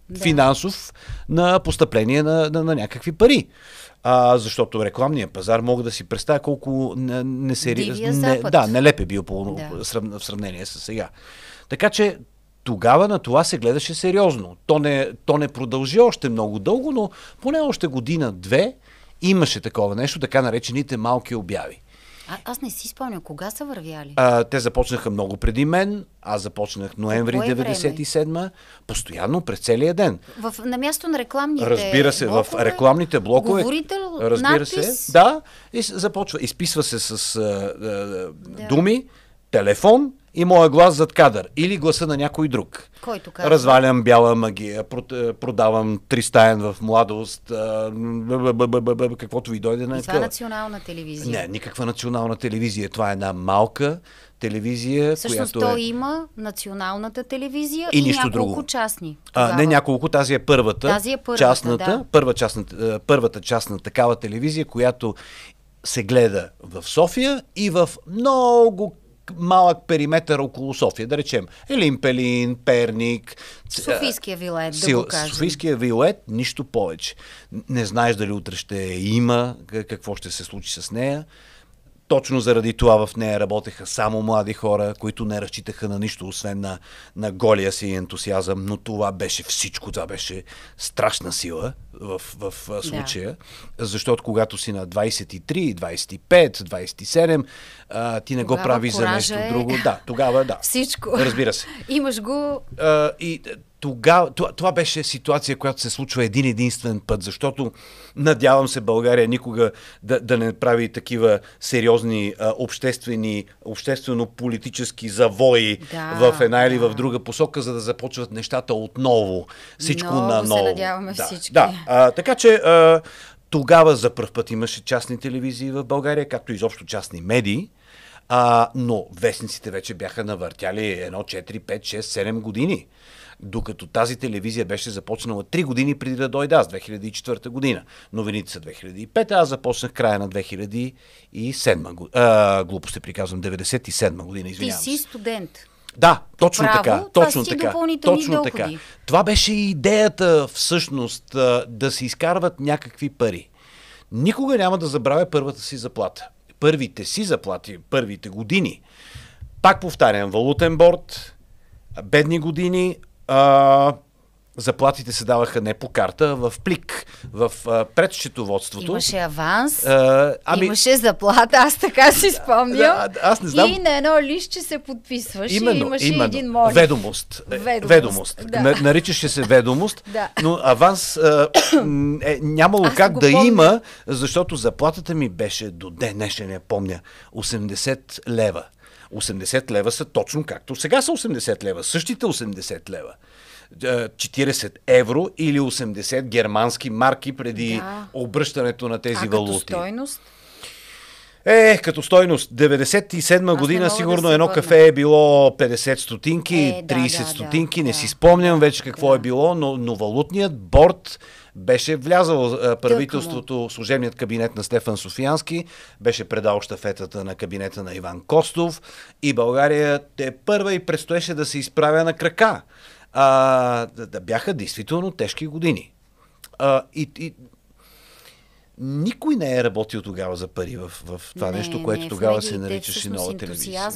да. финансов на постъпление на, на, на някакви пари. А, защото рекламния пазар мога да си представя колко не, не се... не, да, нелеп е бил по, да. в сравнение с сега. Така че тогава на това се гледаше сериозно. То не, то не продължи още много дълго, но поне още година-две имаше такова нещо, така наречените малки обяви. А, аз не си спомня, кога са вървяли? А, те започнаха много преди мен. Аз започнах ноември 97-ма. Постоянно през целия ден. В, на място на рекламните Разбира се, блокове, в рекламните блокове. Говорител, разбира надпис. се. Да, и започва. Изписва се с а, а, да. думи, телефон и моя глас зад кадър. Или гласа на някой друг. Който казва? Е? Развалям бяла магия, е, продавам тристаен в младост, каквото ви дойде на Това е национална телевизия. Не, никаква национална телевизия. Това е една малка телевизия, Всъщност, която е- то има националната телевизия и, и нищо няколко друго. частни. А, не няколко, тази е първата. Тази е първата, частната, да. първа частна, първата частна такава телевизия, която се гледа в София и в много малък периметър около София, да речем. Елимпелин, Перник. Софийския вилет, да го кажем. Софийския вилет, нищо повече. Не знаеш дали утре ще има, какво ще се случи с нея. Точно заради това в нея работеха само млади хора, които не разчитаха на нищо, освен на, на голия си ентусиазъм, но това беше всичко, това беше страшна сила в, в, случая, да. защото когато си на 23, 25, 27, а, ти не тогава го правиш за нещо е... друго. Да, тогава да. Всичко. Разбира се. Имаш го. А, и тогава, това, това беше ситуация, която се случва един единствен път, защото надявам се България никога да, да не прави такива сериозни а, обществени, обществено-политически завои да, в една или в друга посока, за да започват нещата отново. Всичко Много на ново. се надяваме да, всички. Да. А, така че а, тогава за първ път имаше частни телевизии в България, както изобщо частни медии. А, но вестниците вече бяха навъртяли едно 4, 5, 6, 7 години докато тази телевизия беше започнала 3 години преди да дойда аз, 2004 година. Новините са 2005, аз започнах края на 2007 година. А, глупо се приказвам, 97 година, извинявам. Ти си студент. Да, точно Право, така. Точно така. Точно доходи. така. Това беше и идеята всъщност да се изкарват някакви пари. Никога няма да забравя първата си заплата. Първите си заплати, първите години. Пак повтарям, валутен борт, бедни години, а, заплатите се даваха не по карта, а в плик, в предчетоводството. предсчетоводството. Имаше аванс, а, ами... имаше заплата, аз така си спомням. Да, аз не знам. И на едно лище се подписваш именно, и имаше именно. един молив. Ведомост. Е, ведомост. ведомост. Да. На, наричаше се ведомост, да. но аванс а, е, нямало аз как да помня. има, защото заплатата ми беше до ден не помня, 80 лева. 80 лева са точно както сега са 80 лева, същите 80 лева. 40 е, евро или 80 германски марки преди да. обръщането на тези а, валути. Като стойност? Е, е, като стойност, 97-ма година сигурно да едно кафе е било 50 стотинки, е, 30 да, стотинки, не си спомням вече какво е било, но, но валутният борт беше влязал правителството, служебният кабинет на Стефан Софиянски, беше предал щафетата на кабинета на Иван Костов и България те първа и предстоеше да се изправя на крака. А, да, бяха действително тежки години. А, и, и никой не е работил тогава за пари в, в това не, нещо, което не, тогава се наричаше нова телевизия.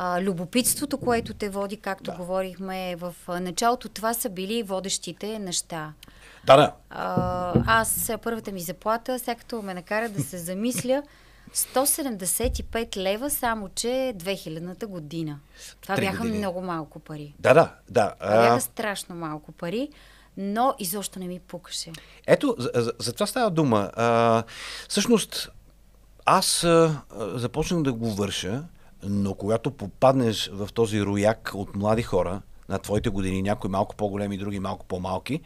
А, любопитството, което те води, както да. говорихме в началото, това са били водещите неща. Да, да. А, аз първата ми заплата, сега като ме накара да се замисля, 175 (laughs) лева, само че 2000-та година. Това бяха години. много малко пари. Да, да, да. Това бяха страшно малко пари но изобщо не ми пукаше. Ето, за, за, това става дума. А, всъщност, аз а, започнах да го върша, но когато попаднеш в този рояк от млади хора, на твоите години, някои малко по-големи, други малко по-малки,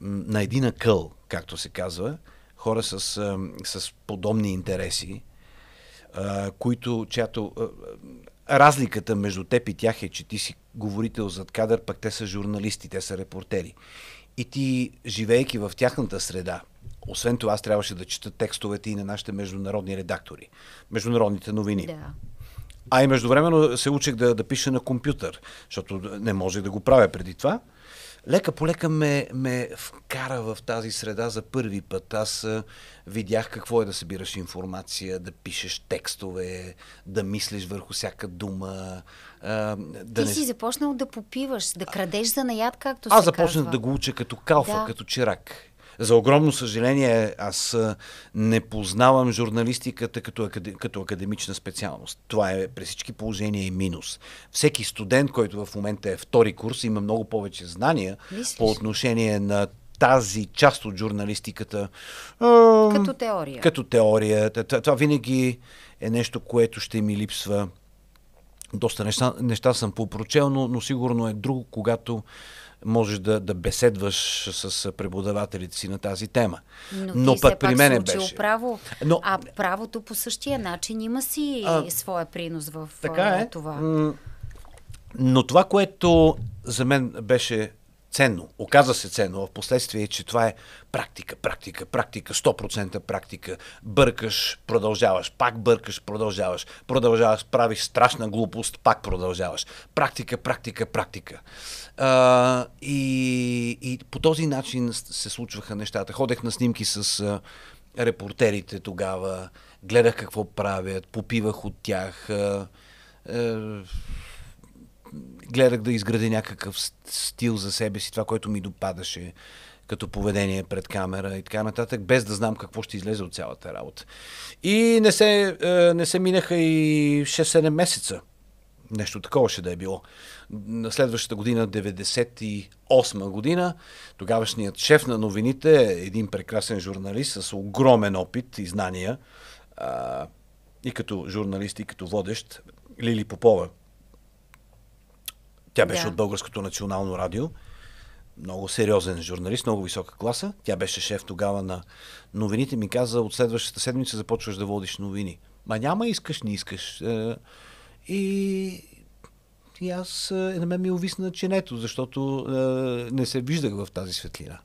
на един акъл, както се казва, хора с, с подобни интереси, които, чиято разликата между теб и тях е, че ти си говорител зад кадър, пък те са журналисти, те са репортери. И ти, живеейки в тяхната среда, освен това, аз трябваше да чета текстовете и на нашите международни редактори, международните новини. Да. А и междувременно се учих да, да пиша на компютър, защото не може да го правя преди това лека по лека ме, ме вкара в тази среда за първи път. Аз видях какво е да събираш информация, да пишеш текстове, да мислиш върху всяка дума. да Ти не... си започнал да попиваш, да крадеш за наяд, както Аз се започнах да го уча като калфа, да. като чирак. За огромно съжаление, аз не познавам журналистиката като, акад... като академична специалност. Това е при всички положения и минус. Всеки студент, който в момента е втори курс, има много повече знания Мислиш? по отношение на тази част от журналистиката. Като теория. Като теория. Това винаги е нещо, което ще ми липсва. Доста неща, неща съм попрочел, но, но сигурно е друго, когато можеш да, да беседваш с преподавателите си на тази тема. Но, Но пък при мен е беше. Право, Но... А правото по същия начин има си а... своя принос в така е. това. Но това, което за мен беше ценно. Оказа се ценно в последствие, че това е практика, практика, практика, 100% практика. Бъркаш, продължаваш, пак бъркаш, продължаваш, продължаваш, правиш страшна глупост, пак продължаваш. Практика, практика, практика. А, и, и по този начин се случваха нещата. Ходех на снимки с а, репортерите тогава, гледах какво правят, попивах от тях. А, а, гледах да изградя някакъв стил за себе си, това, което ми допадаше като поведение пред камера и така нататък, без да знам какво ще излезе от цялата работа. И не се, е, не се минаха и 6-7 месеца. Нещо такова ще да е било. На следващата година, 98 година, тогавашният шеф на новините, е един прекрасен журналист с огромен опит и знания, и като журналист, и като водещ, Лили Попова, тя беше да. от Българското национално радио. Много сериозен журналист, много висока класа. Тя беше шеф тогава на новините. Ми каза, от следващата седмица започваш да водиш новини. Ма няма искаш, не искаш. Е, и, и аз е, на мен ми е увисна нето, защото не се виждах в тази светлина.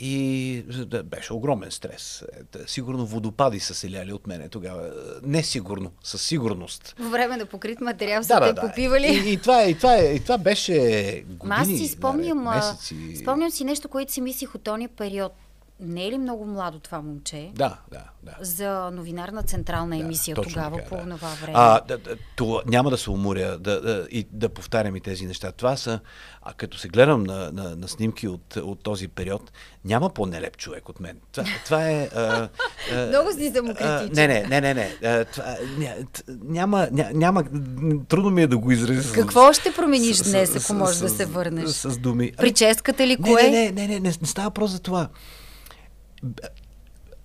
И да, беше огромен стрес. Е, сигурно водопади са се ляли от мене тогава. Е, не сигурно, със сигурност. По време на покрит материал са да, те да, попивали. И, и, това, е, и, това, и това беше години. Ма аз си спомням, месеци. спомням си нещо, което си мислих от този период не е ли много младо това момче? Да, да, да. За новинарна централна емисия да, тогава, така, по да. това време. А, да, да, това, няма да се уморя да, да, и да повтарям и тези неща. Това са, а като се гледам на, на, на снимки от, от този период, няма по-нелеп човек от мен. Това, това е... много си самокритичен. Не, не, не, не. не. това, ня, няма, ня, няма... Трудно ми е да го изразя. Какво ще промениш с, днес, ако можеш да се върнеш? С, с думи. Прическата ли кое? Не, не, не, не, не, не става просто за това.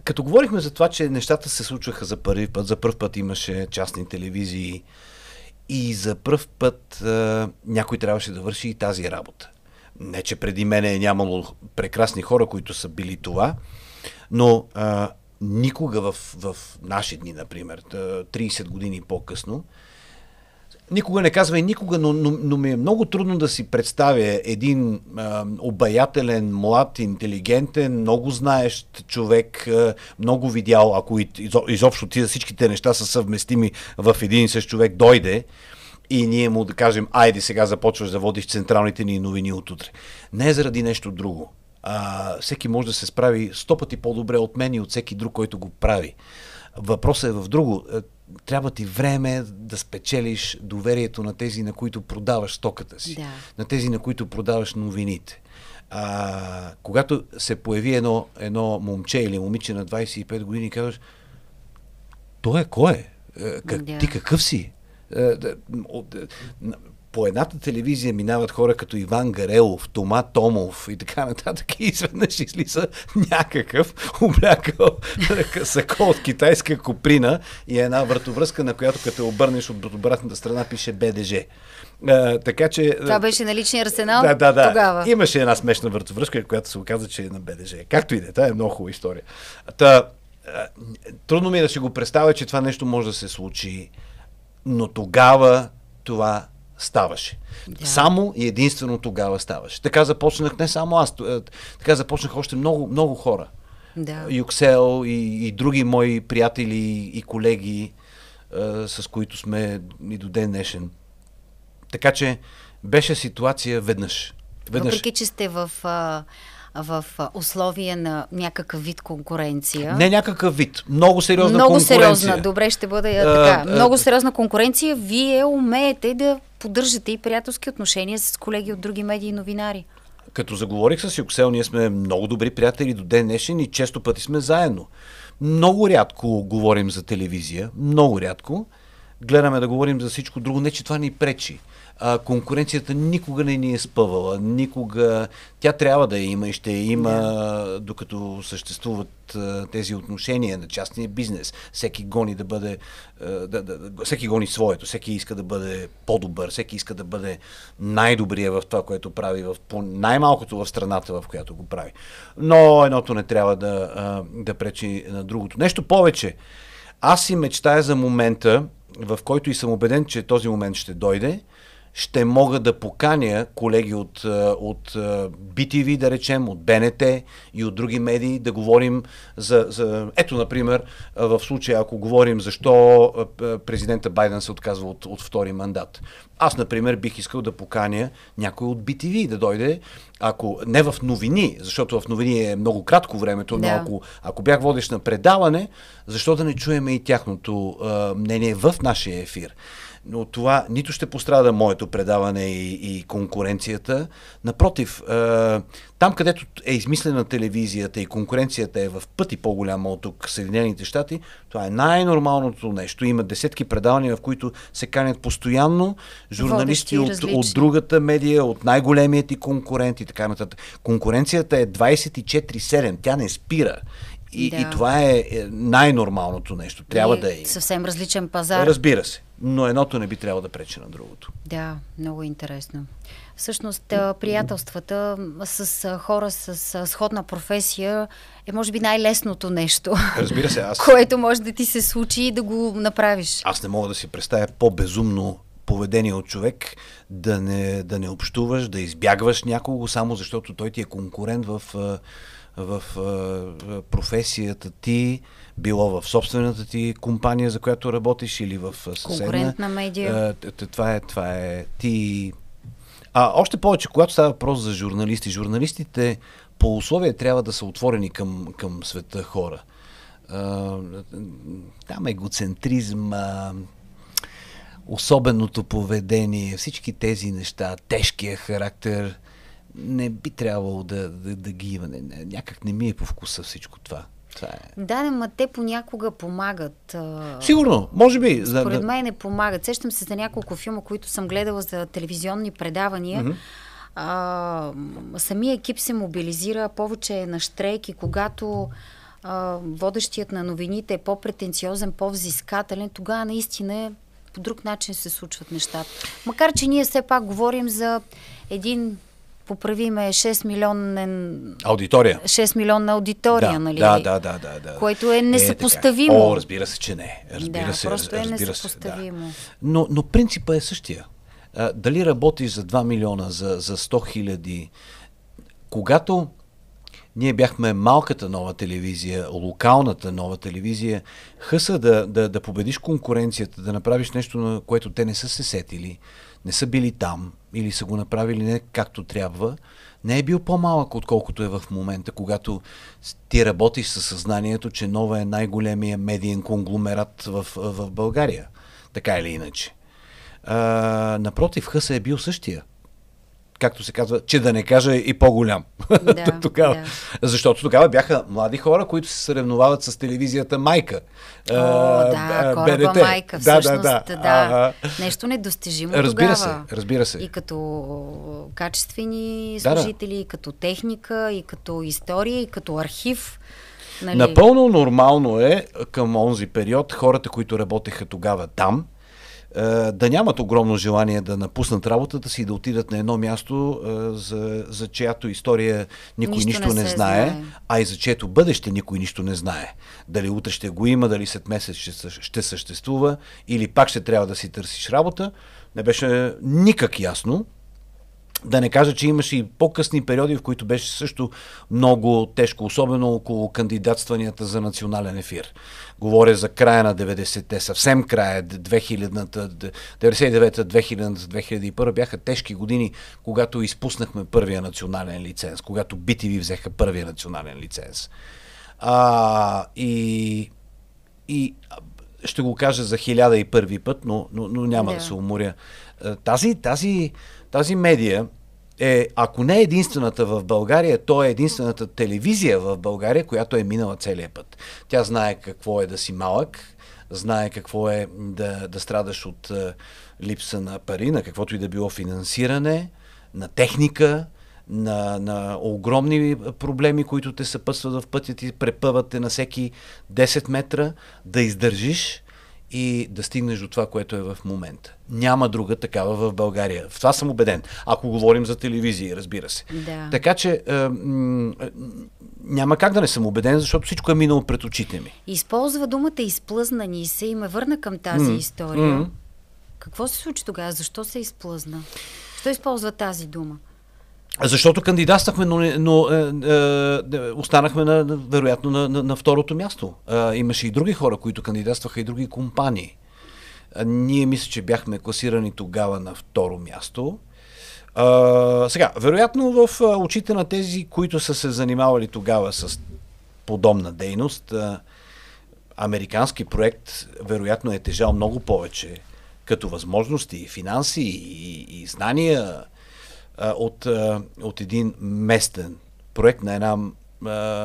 Като говорихме за това, че нещата се случваха за първи път, за първ път имаше частни телевизии и за първ път а, някой трябваше да върши и тази работа. Не, че преди мене е нямало прекрасни хора, които са били това, но а, никога в, в наши дни, например, 30 години по-късно, никога не казвай никога, но, но, но ми е много трудно да си представя един а, обаятелен, млад, интелигентен, много знаещ човек, а, много видял, ако из, изобщо тия всичките неща са съвместими в един и същ човек, дойде и ние му да кажем, айде сега започваш да водиш централните ни новини от утре. Не е заради нещо друго. А, всеки може да се справи сто пъти по-добре от мен и от всеки друг, който го прави. Въпросът е в друго трябва ти време да спечелиш доверието на тези, на които продаваш стоката си, да. на тези, на които продаваш новините. А, когато се появи едно, едно момче или момиче на 25 години, казваш, той е кой е? Как, да. Ти какъв си? Е, е, по едната телевизия минават хора като Иван Гарелов, Тома Томов и така нататък и изведнъж излиза някакъв облякал сако от китайска куприна и една вратовръзка, на която като обърнеш от обратната страна пише БДЖ. А, така че... Това беше наличния арсенал да, да, да. тогава. Имаше една смешна вратовръзка, която се оказа, че е на БДЖ. Както и да е, това е много хубава история. Та, трудно ми е да си го представя, че това нещо може да се случи, но тогава това ставаше. Да. Само и единствено тогава ставаше. Така започнах не само аз, е, така започнах още много, много хора. Да. Юксел и, и други мои приятели и колеги, а, е, с които сме и до ден днешен. Така че беше ситуация веднъж. веднъж. Въпреки, че сте в а, в условия на някакъв вид конкуренция. Не някакъв вид, много сериозна много конкуренция. Много сериозна, добре ще бъде а, така. А, много сериозна конкуренция. Вие умеете да поддържате и приятелски отношения с колеги от други медии и новинари. Като заговорих с Юксел, ние сме много добри приятели до ден днешен и често пъти сме заедно. Много рядко говорим за телевизия, много рядко. Гледаме да говорим за всичко друго, не че това ни пречи а, конкуренцията никога не ни е спъвала. Никога тя трябва да я има и ще я има, yeah. докато съществуват а, тези отношения на частния бизнес. Всеки гони да бъде, а, да, да, всеки гони своето, всеки иска да бъде по-добър, всеки иска да бъде най-добрия в това, което прави, в, по- най-малкото в страната, в която го прави. Но едното не трябва да, а, да пречи на другото. Нещо повече. Аз си мечтая за момента, в който и съм убеден, че този момент ще дойде, ще мога да поканя колеги от, е, от е, BTV, да речем, от БНТ и от други медии да говорим за, за... Ето, например, е, в случая, ако говорим защо президента Байден се отказва от, от втори мандат. Аз, например, бих искал да поканя някой от BTV да дойде, ако не в новини, защото в новини е много кратко времето, да. но ако, ако бях водещ на предаване, защо да не чуем и тяхното а, мнение в нашия ефир? Но това нито ще пострада моето предаване и, и конкуренцията. Напротив, е, там където е измислена телевизията и конкуренцията е в пъти по-голяма от тук Съединените щати, това е най-нормалното нещо. Има десетки предавания, в които се канят постоянно журналисти от, от другата медия, от най-големият и конкурент и така нататък. Конкуренцията е 24-7, тя не спира. И, да. и това е, е най-нормалното нещо. Трябва и да е. Съвсем различен пазар. Разбира се. Но едното не би трябвало да пречи на другото. Да, много интересно. Всъщност, приятелствата с хора с сходна професия е, може би, най-лесното нещо. Разбира се, аз. (laughs) Което може да ти се случи и да го направиш. Аз не мога да си представя по-безумно поведение от човек, да не, да не общуваш, да избягваш някого, само защото той ти е конкурент в в а, е, професията ти, било в собствената ти компания, за която работиш или в е, съседна. Конкурентна медия. А, е, това е, това е ти. А още повече, когато става въпрос за журналисти, журналистите по условие трябва да са отворени към, към света хора. А, там егоцентризм, а, особеното поведение, всички тези неща, тежкия характер – не би трябвало да, да, да ги има. Някак не ми е по вкуса всичко това. Това е. Да, ма те понякога помагат. Сигурно, може би. Според да, мен не помагат. Сещам се за няколко филма, които съм гледала за телевизионни предавания. Mm-hmm. А, самия екип се мобилизира повече на штрейк и когато а, водещият на новините е по-претенциозен, по-взискателен, тогава наистина по друг начин се случват нещата. Макар, че ние все пак говорим за един поправиме 6 милионен... Аудитория. 6 милионна аудитория, да, нали? Да, да, да, да, да. Което е, е несъпоставимо. Е, О, разбира се, че не. Разбира да, се, просто раз, е несъпоставимо. Се, да. но, но принципа е същия. А, дали работиш за 2 милиона, за, за 100 хиляди, когато ние бяхме малката нова телевизия, локалната нова телевизия, хъса да, да, да победиш конкуренцията, да направиш нещо, на което те не са се сетили, не са били там или са го направили не както трябва, не е бил по-малък, отколкото е в момента, когато ти работиш със съзнанието, че нова е най-големия медиен конгломерат в, в България. Така или иначе. А, напротив, Хъса е бил същия както се казва, че да не кажа е и по-голям. Да, (laughs) тогава. Да. Защото тогава бяха млади хора, които се съревновават с телевизията Майка. О, а, да, а, БНТ. Майка, всъщност, да, да, да. да. А, Нещо недостижимо разбира тогава. се, разбира се. И като качествени служители, да, да. и като техника, и като история, и като архив. Нали? Напълно нормално е към онзи период хората, които работеха тогава там, е, да нямат огромно желание да напуснат работата си и да отидат на едно място, е, за, за чиято история никой нищо, нищо не, не знае, знае, а и за чието бъдеще никой нищо не знае. Дали утре ще го има, дали след месец ще, ще съществува, или пак ще трябва да си търсиш работа. Не беше никак ясно да не кажа, че имаше и по-късни периоди, в които беше също много тежко, особено около кандидатстванията за национален ефир. Говоря за края на 90-те, съвсем края, 2000-та, 99-та, 2000-та, 2001 бяха тежки години, когато изпуснахме първия национален лиценз, когато BTV взеха първия национален лиценз. А, и, и ще го кажа за хиляда и първи път, но, но, но няма да, да се уморя. Е, тази, тази тази медия е, ако не е единствената в България, то е единствената телевизия в България, която е минала целият път. Тя знае какво е да си малък, знае какво е да, да страдаш от а, е, липса на пари, на каквото и да било финансиране, на техника, на, на огромни проблеми, които те съпътстват в пътя ти, препъват те на всеки 10 метра, да издържиш и да стигнеш до това, което е в момента. Няма друга такава в България. В това съм убеден. Ако говорим за телевизии, разбира се. Да. Така че е, е, няма как да не съм убеден, защото всичко е минало пред очите ми. Използва думата изплъзнани и се и ме върна към тази mm. история. Mm. Какво се случи тогава? Защо се изплъзна? Защо използва тази дума? Защото кандидатствахме, но, но е, е, е останахме на, вероятно на, на, на второто място. Е, имаше и други хора, които кандидатстваха и други компании. Е, ние мисля, че бяхме класирани тогава на второ място. Е, сега, вероятно в е, очите на тези, които са се занимавали тогава с подобна дейност, е, американски проект вероятно е тежал много повече като възможности, финанси и, и знания от, от един местен проект на една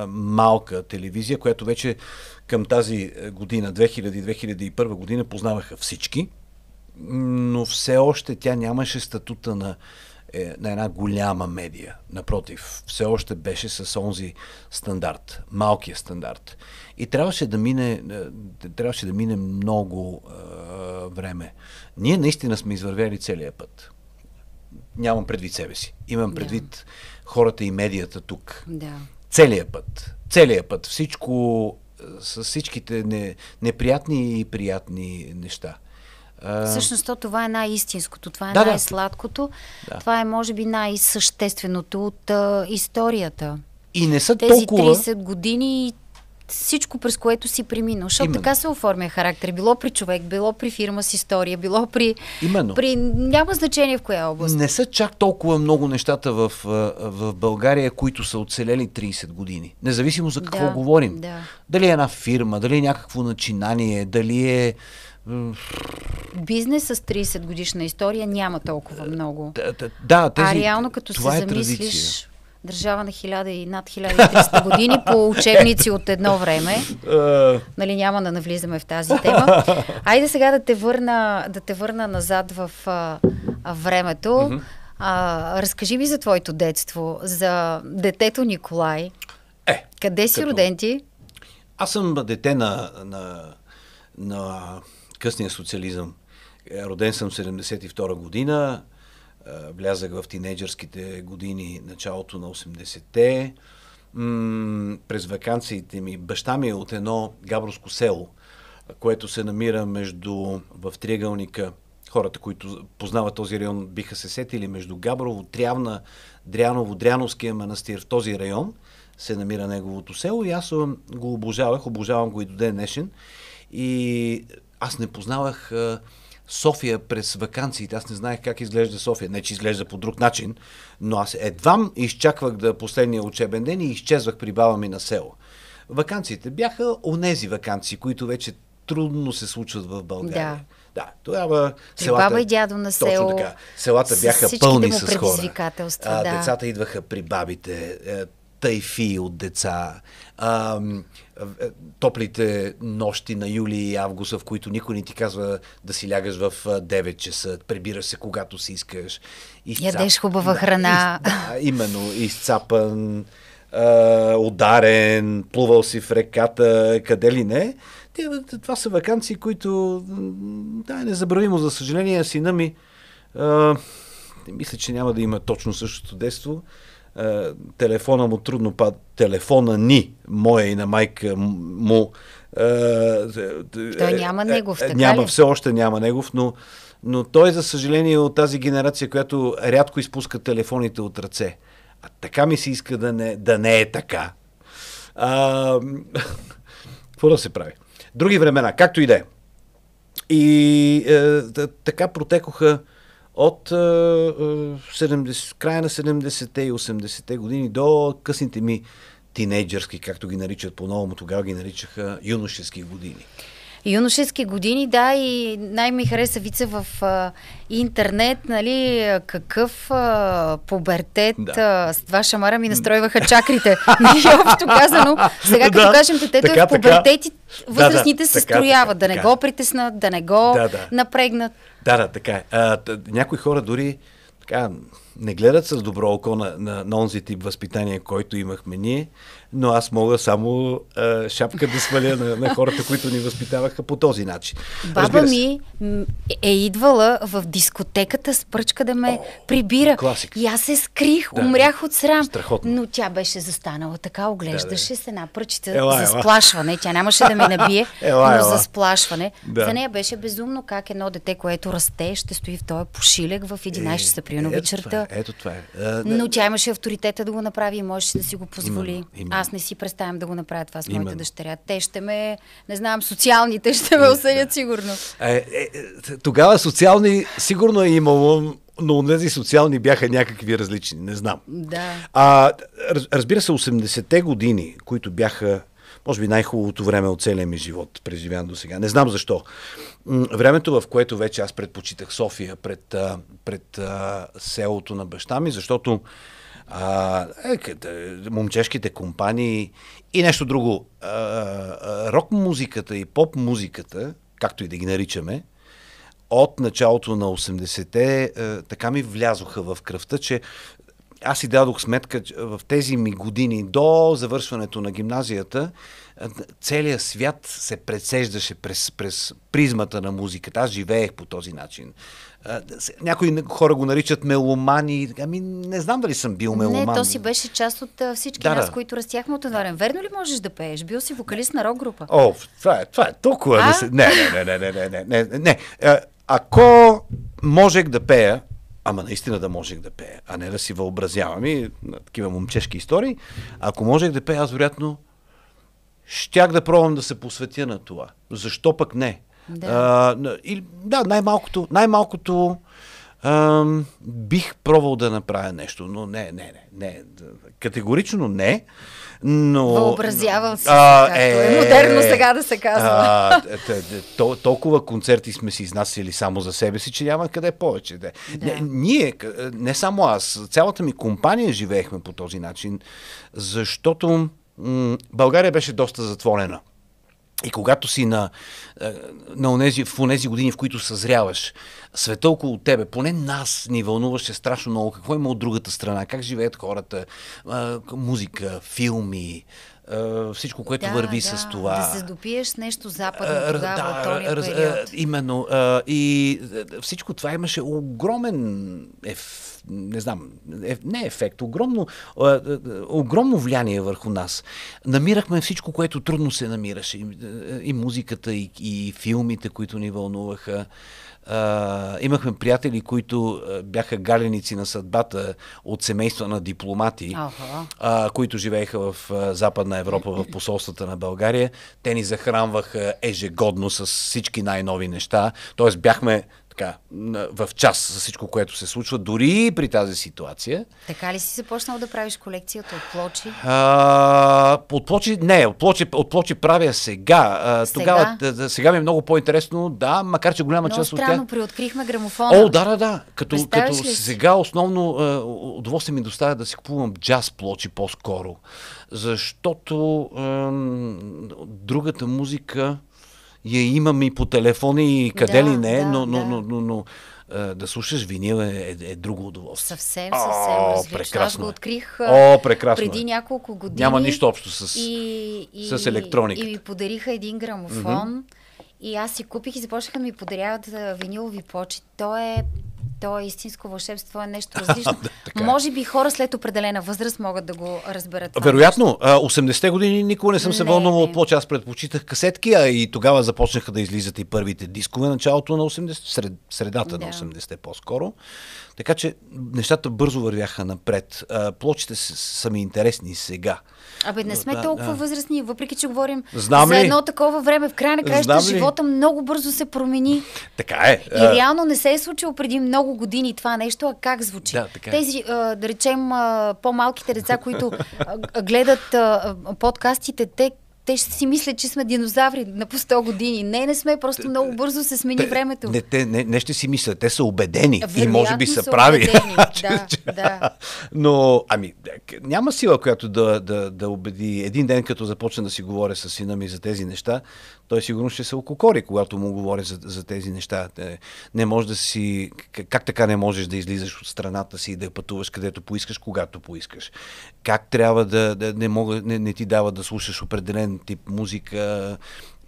малка телевизия, която вече към тази година, 2000-2001 година, познаваха всички, но все още тя нямаше статута на, е, на една голяма медия. Напротив, все още беше с онзи стандарт, малкия стандарт. И трябваше да мине, е, трябваше да мине много е, време. Ние наистина сме извървяли целия път нямам предвид себе си. Имам предвид да. хората и медията тук. Да. Целият път. Целият път. Всичко е, с всичките не, неприятни и приятни неща. Всъщност то, това е най-истинското, това е да, най-сладкото, да. това е може би най-същественото от а, е, историята. И не са Тези толкова... 30 години всичко, през което си преминал. Защото Именно. така се оформя характер. Било при човек, било при фирма с история, било при... Именно. при... Няма значение в коя област. Не са чак толкова много нещата в, в България, които са оцелели 30 години. Независимо за какво да, говорим. Да. Дали е една фирма, дали е някакво начинание, дали е... Бизнес с 30 годишна история няма толкова е, много. Да, да, тези, а реално като се е замислиш... Традиция държава на 1000 и над 1300 години по учебници от едно време. Е. нали, няма да навлизаме в тази тема. Айде сега да те върна, да те върна назад в а, а, времето. А, разкажи ми за твоето детство, за детето Николай. Е, Къде си като... роден ти? Аз съм дете на, на, на късния социализъм. Е, роден съм 72 година. Е, влязах в тинейджърските години, началото на 80-те. М- през вакансиите ми, баща ми е от едно габровско село, което се намира между в триъгълника. Хората, които познават този район, биха се сетили между Габрово, Трявна, Дряново, Дряновския манастир в този район се намира неговото село и аз го обожавах, обожавам го и до ден днешен. И аз не познавах е, София през вакансиите. Аз не знаех как изглежда София. Не, че изглежда по друг начин, но аз едвам изчаквах да последния учебен ден и изчезвах при баба ми на село. Вакансиите бяха онези вакансии, които вече трудно се случват в България. Да. Да, тогава селата... Баба и дядо на село. Точно така. Селата бяха пълни с хора. А, да. Децата идваха при бабите. Е, тайфи от деца, а, топлите нощи на юли и август, в които никой не ти казва да си лягаш в 9 часа, прибираш се когато си искаш. Изцап... Ядеш хубава да, храна. Из... Да, именно, изцапан, а, ударен, плувал си в реката, къде ли не. това са вакансии, които да, е незабравимо, за съжаление, сина ми а, мисля, че няма да има точно същото действо. Е, телефона му трудно пад, телефона ни, моя и на майка му. Е, е, той няма негов, така Няма, ли? все още няма негов, но, но той, за съжаление, е от тази генерация, която рядко изпуска телефоните от ръце. А така ми се иска да не, да не е така. А, (laughs) какво да се прави? Други времена, както и да е. И е, така протекоха от 70, е, е, края на 70-те и 80-те години до късните ми тинейджърски, както ги наричат по-новому, тогава ги наричаха юношески години. Юношески години, да, и най-ми хареса вица в а, е, интернет, нали, какъв а, пубертет да. а, с два шамара ми настройваха чакрите. (laughs) нали, общо казано, сега като да, кажем детето така, е в пубертети, така, възрастните да, се така, строяват, така, да не така. го притеснат, да не го да, да. напрегнат. Да, да, така е. А, някои хора дори така, не гледат с добро око на, на, на онзи тип възпитание, който имахме ние но аз мога само а, шапка да сваля на, на хората, които ни възпитаваха по този начин. Баба ми е идвала в дискотеката с пръчка да ме О, прибира. Класик. И аз се скрих, да, умрях от срам. Страхотно. Но тя беше застанала така, оглеждаше да, да. се една пръчица ела, за сплашване. Тя нямаше да ме (laughs) набие, ела, но ела. за сплашване. Да. За нея беше безумно как едно дете, което расте, ще стои в този пошилек в 11 е, часа, при вечерта. Това е, ето това е. А, но тя имаше авторитета да го направи и можеше да си го позволи. Именно, именно. Аз не си представям да го направя това с моите Именно. дъщеря. Те ще ме, не знам, социалните ще ме осъдят сигурно. Е, е, е, тогава социални сигурно е имало, но тези социални бяха някакви различни, не знам. Да. А, разбира се, 80-те години, които бяха може би най-хубавото време от целия ми живот, преживян до сега. Не знам защо. Времето, в което вече аз предпочитах София пред, пред, пред селото на баща ми, защото а, е, момчешките компании и нещо друго. рок музиката и поп музиката, както и да ги наричаме, от началото на 80-те а, е, така ми влязоха в кръвта, че аз си дадох сметка че в тези ми години до завършването на гимназията, е, целият свят се предсеждаше през, през призмата на музиката. Аз живеех по този начин някои хора го наричат меломани. Ами не знам дали съм бил меломан. Не, то си беше част от всички да, нас, да. които растяхме от Анорен. Верно ли можеш да пееш? Бил си вокалист на рок група. О, това е, това е толкова да се... Не, не, не, не, не, не, не, не. Ако можех да пея, ама наистина да можех да пея, а не да си въобразявам и такива момчешки истории, ако можех да пея, аз вероятно щях да пробвам да се посветя на това. Защо пък не? Да, а, и, да най-малкото, най-малкото бих пробвал да направя нещо, но не, не, не, не. Категорично не, но... Въобразявам се, а, както е, е модерно сега да се казва. А, толкова концерти сме си изнасяли само за себе си, че няма къде повече. Да. Е. Да. Не, ние, не само аз, цялата ми компания живеехме по този начин, защото м- България беше доста затворена. И когато си на, е, на унези, в тези години, в които съзряваш, света около тебе, поне нас ни вълнуваше страшно много. Какво има от другата страна? Как живеят хората? Е, музика, филми, е, всичко, което да, върви да, с това. Да се допиеш нещо западно тогава, да, раз, Именно. И всичко това имаше огромен ефект не знам, е, не е ефект, огромно, е, е, огромно влияние върху нас. Намирахме всичко, което трудно се намираше. И, е, и музиката, и, и филмите, които ни вълнуваха. Uh, имахме приятели, които uh, бяха галеници на съдбата от семейства на дипломати, uh-huh. uh, които живееха в uh, Западна Европа, в посолствата на България. Те ни захранваха ежегодно с всички най-нови неща. Тоест бяхме така, в час за всичко, което се случва, дори и при тази ситуация. Така ли си започнал да правиш колекцията от плочи? А, от плочи не, от плочи, от плочи правя сега. сега? Тогава, сега ми е много по-интересно, да, макар че голяма част от тях... приоткрихме грамофона. О, да, да, да. Като, като сега основно удоволствие ми доставя да си купувам джаз плочи по-скоро, защото другата музика я имам и по телефона и къде да, ли не, да, но, но, да. но, но, но, но да слушаш винил е, е, е друго удоволствие. Съвсем, съвсем О, Прекрасно Аз го е. открих О, прекрасно преди е. няколко години. Няма нищо общо с, и, и, с електроника. И ми подариха един грамофон. Mm-hmm. И аз си купих и започнаха ми подаряват винилови почи. То е то е истинско вълшебство е нещо (laughs) различно. да, е. Може би хора след определена възраст могат да го разберат. Вероятно, 80-те години никога не съм не, се вълнувал от плоча. Аз предпочитах касетки, а и тогава започнаха да излизат и първите дискове началото на 80 сред, средата да. на 80-те по-скоро. Така че нещата бързо вървяха напред. Плочите са ми интересни сега. Абе, не сме да, толкова да. възрастни, въпреки че говорим Знам ли? за едно такова време. В края на краища живота много бързо се промени. Така е. И а... реално не се е случило преди много години това нещо, а как звучи? Да, така е. Тези, да речем, по-малките деца, които гледат подкастите, те те ще си мислят, че сме динозаври на по 100 години. Не, не сме, просто много бързо се смени те, времето. Не, те, не, не ще си мислят, те са убедени Вероятно и може би са, прави. Убедени, (laughs) да, да. Но, ами, няма сила, която да, да, да убеди. Един ден, като започна да си говоря с сина ми за тези неща, той сигурно ще се окукори, когато му говоря за, за тези неща. Е, не може да си... Как така не можеш да излизаш от страната си и да я пътуваш където поискаш, когато поискаш? Как трябва да... да не, мога, не, не ти дава да слушаш определен тип музика,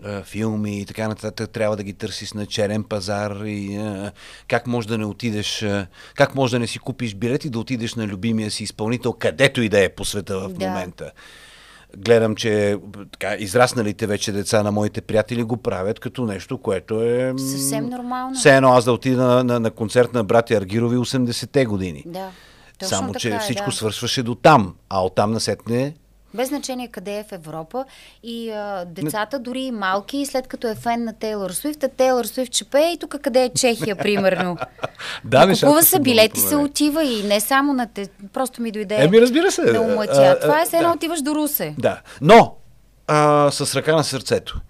е, филми и така нататък, трябва да ги търсиш на черен пазар и е, как може да не отидеш, как може да не си купиш билет и да отидеш на любимия си изпълнител, където и да е по света в да. момента гледам, че така, израсналите вече деца на моите приятели го правят като нещо, което е... Съвсем нормално. Все едно аз да отида на, на, на концерт на братя Аргирови 80-те години. Да. Точно Само, че е, всичко да. свършваше до там, а от там насетне без значение къде е в Европа. И а, децата, дори и малки, след като е фен на Тейлор Суифт, а е Тейлор Суифт ще пее и тук къде е Чехия, (laughs) примерно. да, и купува се билети, се отива и не само на те. Просто ми дойде. Еми, разбира се. Да умътя. Това е все едно да. отиваш до Русе. Да. Но, а, с ръка на сърцето.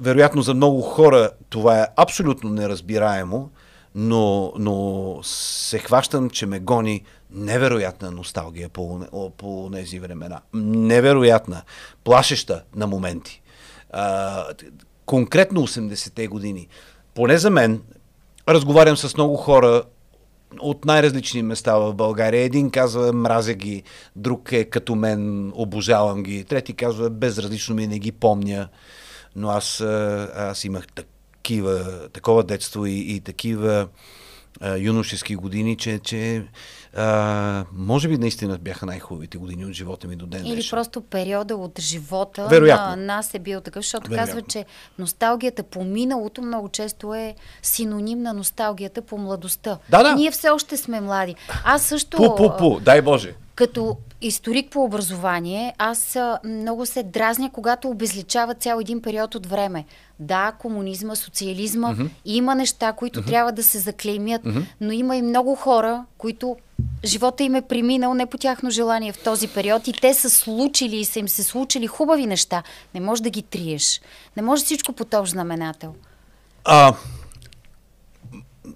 Вероятно за много хора това е абсолютно неразбираемо, но, но се хващам, че ме гони невероятна носталгия по, по тези времена. Невероятна, плашеща на моменти. А, конкретно 80-те години. Поне за мен, разговарям с много хора от най-различни места в България. Един казва, мразя ги, друг е като мен, обожавам ги, трети казва, безразлично ми е, не ги помня, но аз, аз имах такива, такова детство и, и такива а, юношески години, че, че а, може би наистина бяха най-хубавите години от живота ми до ден Или днешен. просто периода от живота Вероятно. на нас е бил такъв, защото Вероятно. казва, че носталгията по миналото много често е синоним на носталгията по младостта. Да, да. Ние все още сме млади. Аз също... Пу, пу, пу, дай Боже. Като историк по образование, аз много се дразня, когато обезличава цял един период от време. Да, комунизма, социализма, mm-hmm. има неща, които mm-hmm. трябва да се заклеймят, mm-hmm. но има и много хора, които живота им е преминал не по тяхно желание в този период и те са случили и са им се случили хубави неща. Не може да ги триеш. Не може всичко по този знаменател. А, uh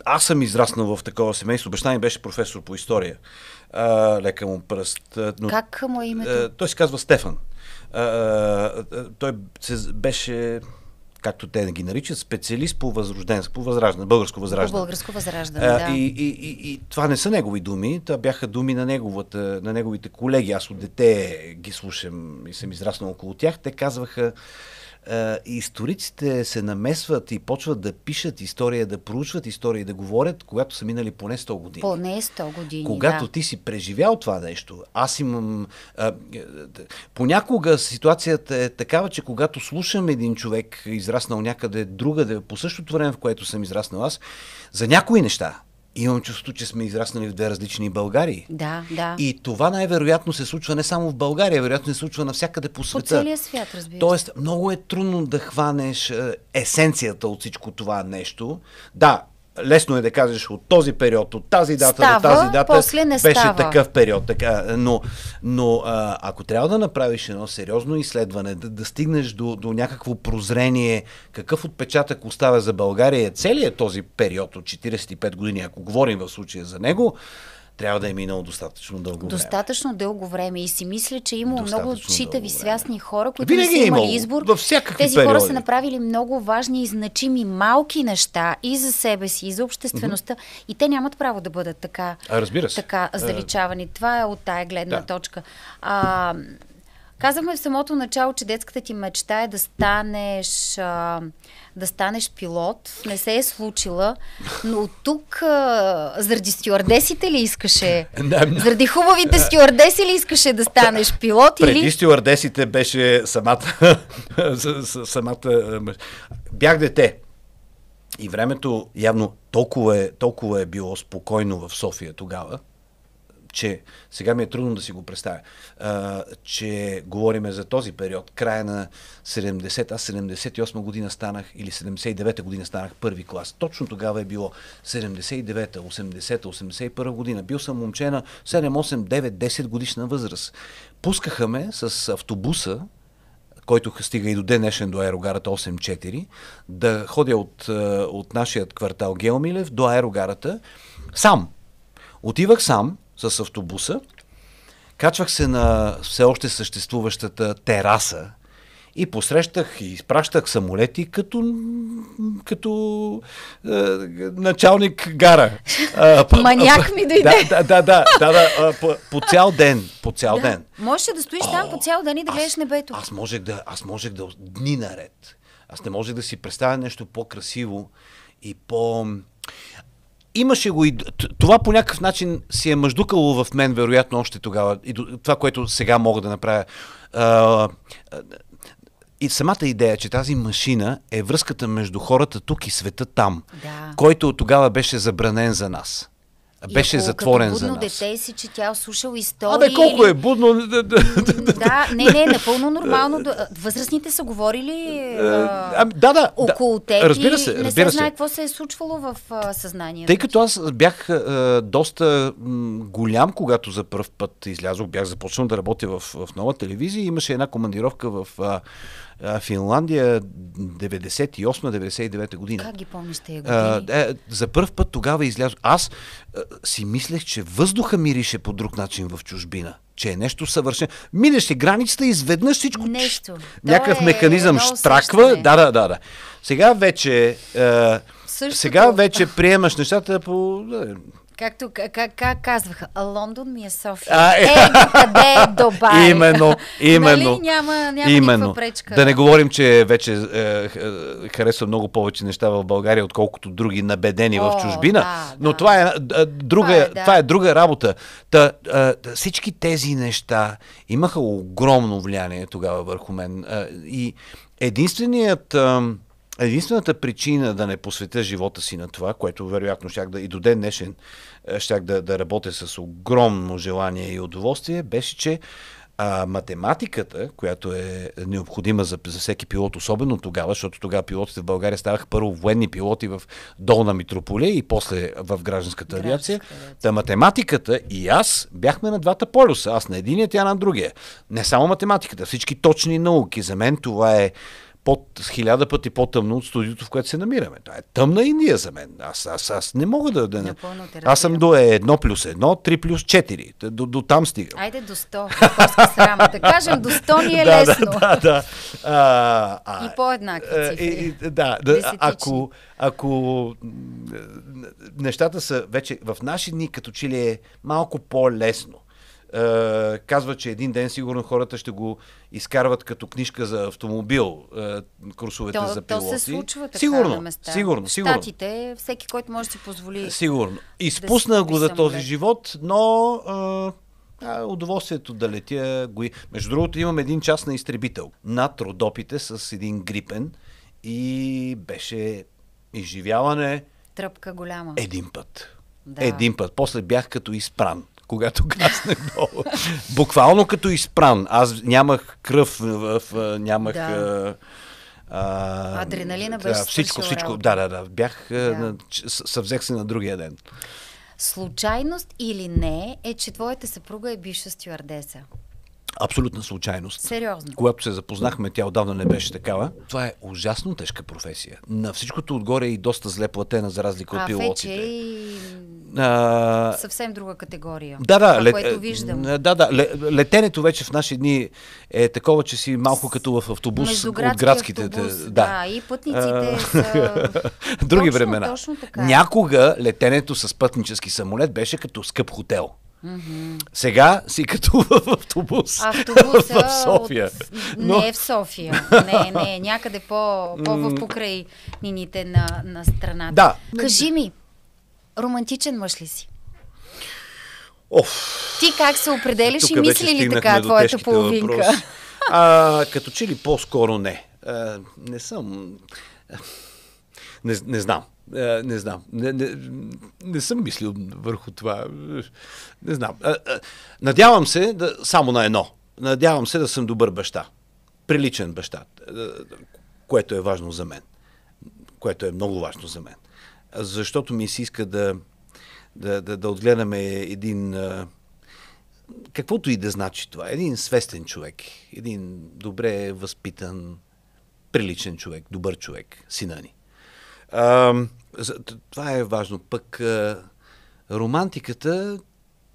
аз съм израснал в такова семейство. Баща ми беше професор по история. А, лека му пръст. Но, как му е името? А, той се казва Стефан. А, а, той се, беше както те ги наричат, специалист по възрожденство, по възраждане, българско възраждане. По българско възраждане, да. И, и, и, и това не са негови думи, това бяха думи на, неговата, на неговите колеги. Аз от дете ги слушам и съм израснал около тях. Те казваха, е, историците се намесват и почват да пишат история, да проучват история и да говорят, когато са минали поне 100 години. Поне 100 години. Когато да. ти си преживял това нещо, аз имам. А, е, понякога ситуацията е такава, че когато слушам един човек, израснал някъде другаде, по същото време, в което съм израснал аз, за някои неща, имам чувство, че сме израснали в две различни Българии. Да, да. И това най-вероятно се случва не само в България, вероятно се случва навсякъде по света. По целия свят, разбира Тоест, много е трудно да хванеш е, есенцията от всичко това нещо. Да, лесно е да кажеш от този период, от тази дата става, до тази дата после не беше става. такъв период. Така, но но а, ако трябва да направиш едно сериозно изследване, да, да стигнеш до, до някакво прозрение, какъв отпечатък оставя за България целият този период от 45 години, ако говорим в случая за него, трябва да е минало достатъчно дълго време. Достатъчно дълго време и си мисля, че е има много читави, свясни хора, които не е са имали избор. Във всякакви Тези периоди. хора са направили много важни и значими малки неща и за себе си, и за обществеността mm-hmm. и те нямат право да бъдат така, а, разбира се. така заличавани. Е. Това е от тая гледна да. точка. А, Казахме в самото начало, че детската ти мечта е да станеш, а, да станеш пилот. Не се е случила, но от тук а, заради стюардесите ли искаше? (laughs) Заради хубавите стюардеси ли искаше да станеш пилот? Преди или... стюардесите беше самата, (laughs) самата... Бях дете. И времето явно толкова е, толкова е било спокойно в София тогава, че сега ми е трудно да си го представя, а, че говориме за този период, края на 70, аз 78 година станах или 79 година станах първи клас. Точно тогава е било 79, 80, 81 година. Бил съм момче на 7, 8, 9, 10 годишна възраст. Пускаха ме с автобуса, който стига и до днешен до аерогарата 8-4, да ходя от, от нашия квартал Геомилев до аерогарата сам. Отивах сам, с автобуса. Качвах се на все още съществуващата тераса и посрещах и изпращах самолети като, като е, началник гара. (laughs) А, Маняк ми дойде. Да, да, да, да, да, да по, по цял ден. По цял да. ден. Можеш да стоиш О, там по цял ден и да аз, гледаш небето. Аз можех да, аз можех да дни наред. Аз не можех да си представя нещо по-красиво и по имаше го и... Това по някакъв начин си е мъждукало в мен, вероятно, още тогава. И това, което сега мога да направя. и самата идея, че тази машина е връзката между хората тук и света там, да. който тогава беше забранен за нас беше затворен за нас. дете си че тя е слушал истории. Абе, колко или... е будно? да, не, не, напълно нормално. Възрастните са говорили е, а, ами, а, да, да, около да, теб разбира се, разбира не се знае какво се е случвало в а, съзнанието. Тъй като аз бях а, доста м, голям, когато за първ път излязох, бях започнал да работя в, в нова телевизия. Имаше една командировка в а, Финландия 98-99 година. Как ги помниш тези години? А, е, за първ път тогава излязох. Аз е, си мислех, че въздуха мирише по друг начин в чужбина че е нещо съвършено. Минеш границата и изведнъж всичко... Нещо. Някакъв е механизъм штраква. Да, да, да, да. Сега вече... Е, Същото... Сега вече приемаш нещата по... Както как, как казваха, Лондон ми е София. А, е, е къде е (laughs) Дубай? Именно, нали именно. Нали? Няма, няма именно. пречка. Да не говорим, че вече е, е, харесва много повече неща в България, отколкото други набедени О, в чужбина. Да, но да. Това, е, е друга, това, е, да. това е друга работа. Та, е, всички тези неща имаха огромно влияние тогава върху мен. Е, и единственият... Е, единствената причина да не посветя живота си на това, което вероятно щях да и до ден днешен е, щях да, да работя с огромно желание и удоволствие, беше, че а математиката, която е необходима за, за всеки пилот, особено тогава, защото тогава пилотите в България ставаха първо военни пилоти в Долна Митрополия и после в гражданската авиация. Та математиката и аз бяхме на двата полюса. Аз на единия, тя на другия. Не само математиката, всички точни науки. За мен това е под, хиляда пъти по-тъмно от студиото, в което се намираме. Това е тъмна Индия за мен. Аз, аз, аз не мога да... да Аз съм до 1 плюс 1, 3 плюс 4. До, до там стигам. Айде до 100. срама. Да кажем, до 100 ни е (laughs) лесно. да, да, да. А, а, и по-еднакви е, цифри. И, да, да ако, ако нещата са вече в наши дни, като че ли е малко по-лесно е, казва, че един ден сигурно хората ще го изкарват като книжка за автомобил, е, курсовете то, за пилоти. То се случва така сигурно, на места. Сигурно, сигурно. Штатите, всеки, който може да си позволи. Сигурно. Изпуснах да го за този живот, но а, е, удоволствието да летя го и... Между другото имам един час на изтребител над Родопите с един грипен и беше изживяване. Тръпка голяма. Един път. Да. Един път. После бях като изпран когато гаснах долу. Буквално като изпран. Аз нямах кръв, в, в, нямах... Да. А, Адреналина беше да, Всичко, всичко. Работа. Да, да, да. Бях... Да. Съвзех се на другия ден. Случайност или не е, че твоята съпруга е бивша стюардеса абсолютна случайност. Сериозно. Когато се запознахме, тя отдавна не беше такава. Това е ужасно тежка професия. На всичкото отгоре е и доста зле платена, за разлика а, от пилотите. Вече и... А... Съвсем друга категория. Да, да. лет... което виждам. Е, да, да. Летенето вече в наши дни е такова, че си малко като в автобус от градските. Автобус, да. да, и пътниците. са... (laughs) Други точно, времена. Точно така. Някога летенето с пътнически самолет беше като скъп хотел. Mm-hmm. Сега си като в автобус. Автобуса (laughs) в София. От... Но... Не в София. Не, не, някъде по, по в покрай нините на, на страната. Да. Кажи ми, романтичен мъж ли си? Оф. Ти как се определиш Тука и мисли ли така твоята половинка? А, като че ли по-скоро не. А, не съм... Не, не знам. Е, не знам. Не, не, не съм мислил върху това. Не знам. Е, е, надявам се да, само на едно. Надявам се да съм добър баща. Приличен баща. Което е важно за мен. Което е много важно за мен. Защото ми се иска да, да, да, да отгледаме един. Каквото и да значи това. Един свестен човек. Един добре възпитан, приличен човек, добър човек, сина ни. А, това е важно. Пък а, романтиката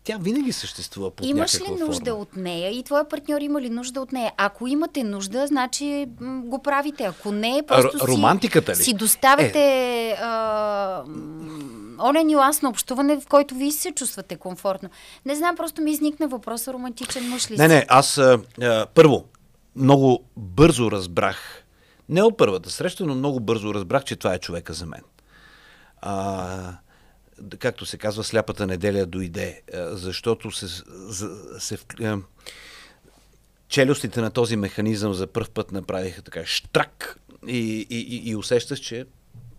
тя винаги съществува по Имаш ли нужда форма. от нея и твоя партньор има ли нужда от нея? Ако имате нужда, значи го правите. Ако не, просто Р- романтиката си, ли? си доставяте е. а, оня нюанс на общуване, в който вие се чувствате комфортно. Не знам, просто ми изникна въпроса романтичен мъж ли Не, си? не, аз а, първо много бързо разбрах не от първата среща, но много бързо разбрах, че това е човека за мен. А, както се казва, сляпата неделя дойде, защото се, се, а, челюстите на този механизъм за първ път направиха така штрак и, и, и усещаш, че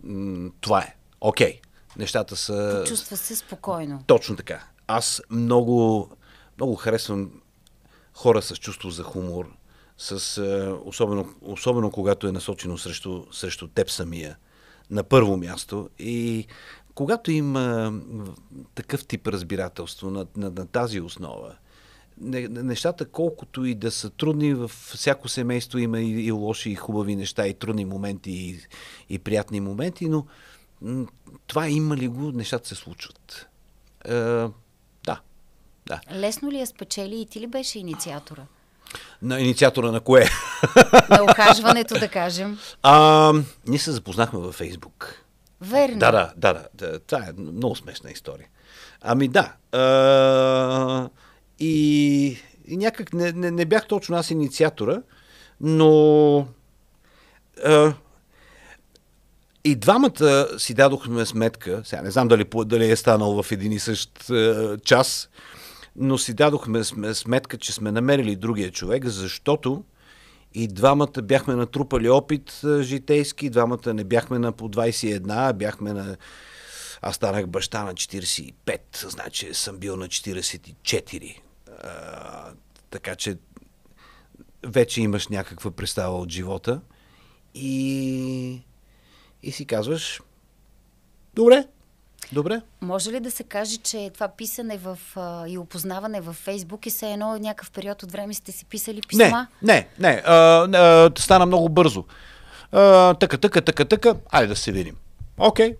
м- това е. Окей. Okay. Нещата са... Чувства се спокойно. Точно така. Аз много, много харесвам хора с чувство за хумор, с, а, е, особено, особено когато е насочено срещу, срещу теб самия, на първо място. И когато има е, такъв тип разбирателство на, на, на тази основа, не, нещата, колкото и да са трудни, във всяко семейство има и, и лоши, и хубави неща, и трудни моменти, и, и приятни моменти, но това има ли го, нещата се случват. Е, да. да. Лесно ли я спечели и ти ли беше инициатора? На инициатора на кое? На ухажването, да кажем. (laughs) А, ние се запознахме във Фейсбук. Верно. Да, да, да, да. Това е много смешна история. Ами да. А, и, и някак не, не, не бях точно аз инициатора, но а, и двамата си дадохме сметка, сега не знам дали, дали е станал в един и същ а, час, но си дадохме сметка, че сме намерили другия човек, защото и двамата бяхме натрупали опит житейски, двамата не бяхме на по 21, бяхме на... Аз станах баща на 45, значи съм бил на 44. А, така че вече имаш някаква представа от живота и, и си казваш, добре, Добре. Може ли да се каже, че това писане в, а, и опознаване в Фейсбук и е се едно някакъв период от време сте си писали писма? Не, не, не. А, а, стана много бързо. А, така, така, така, така. Айде да се видим. Окей, okay.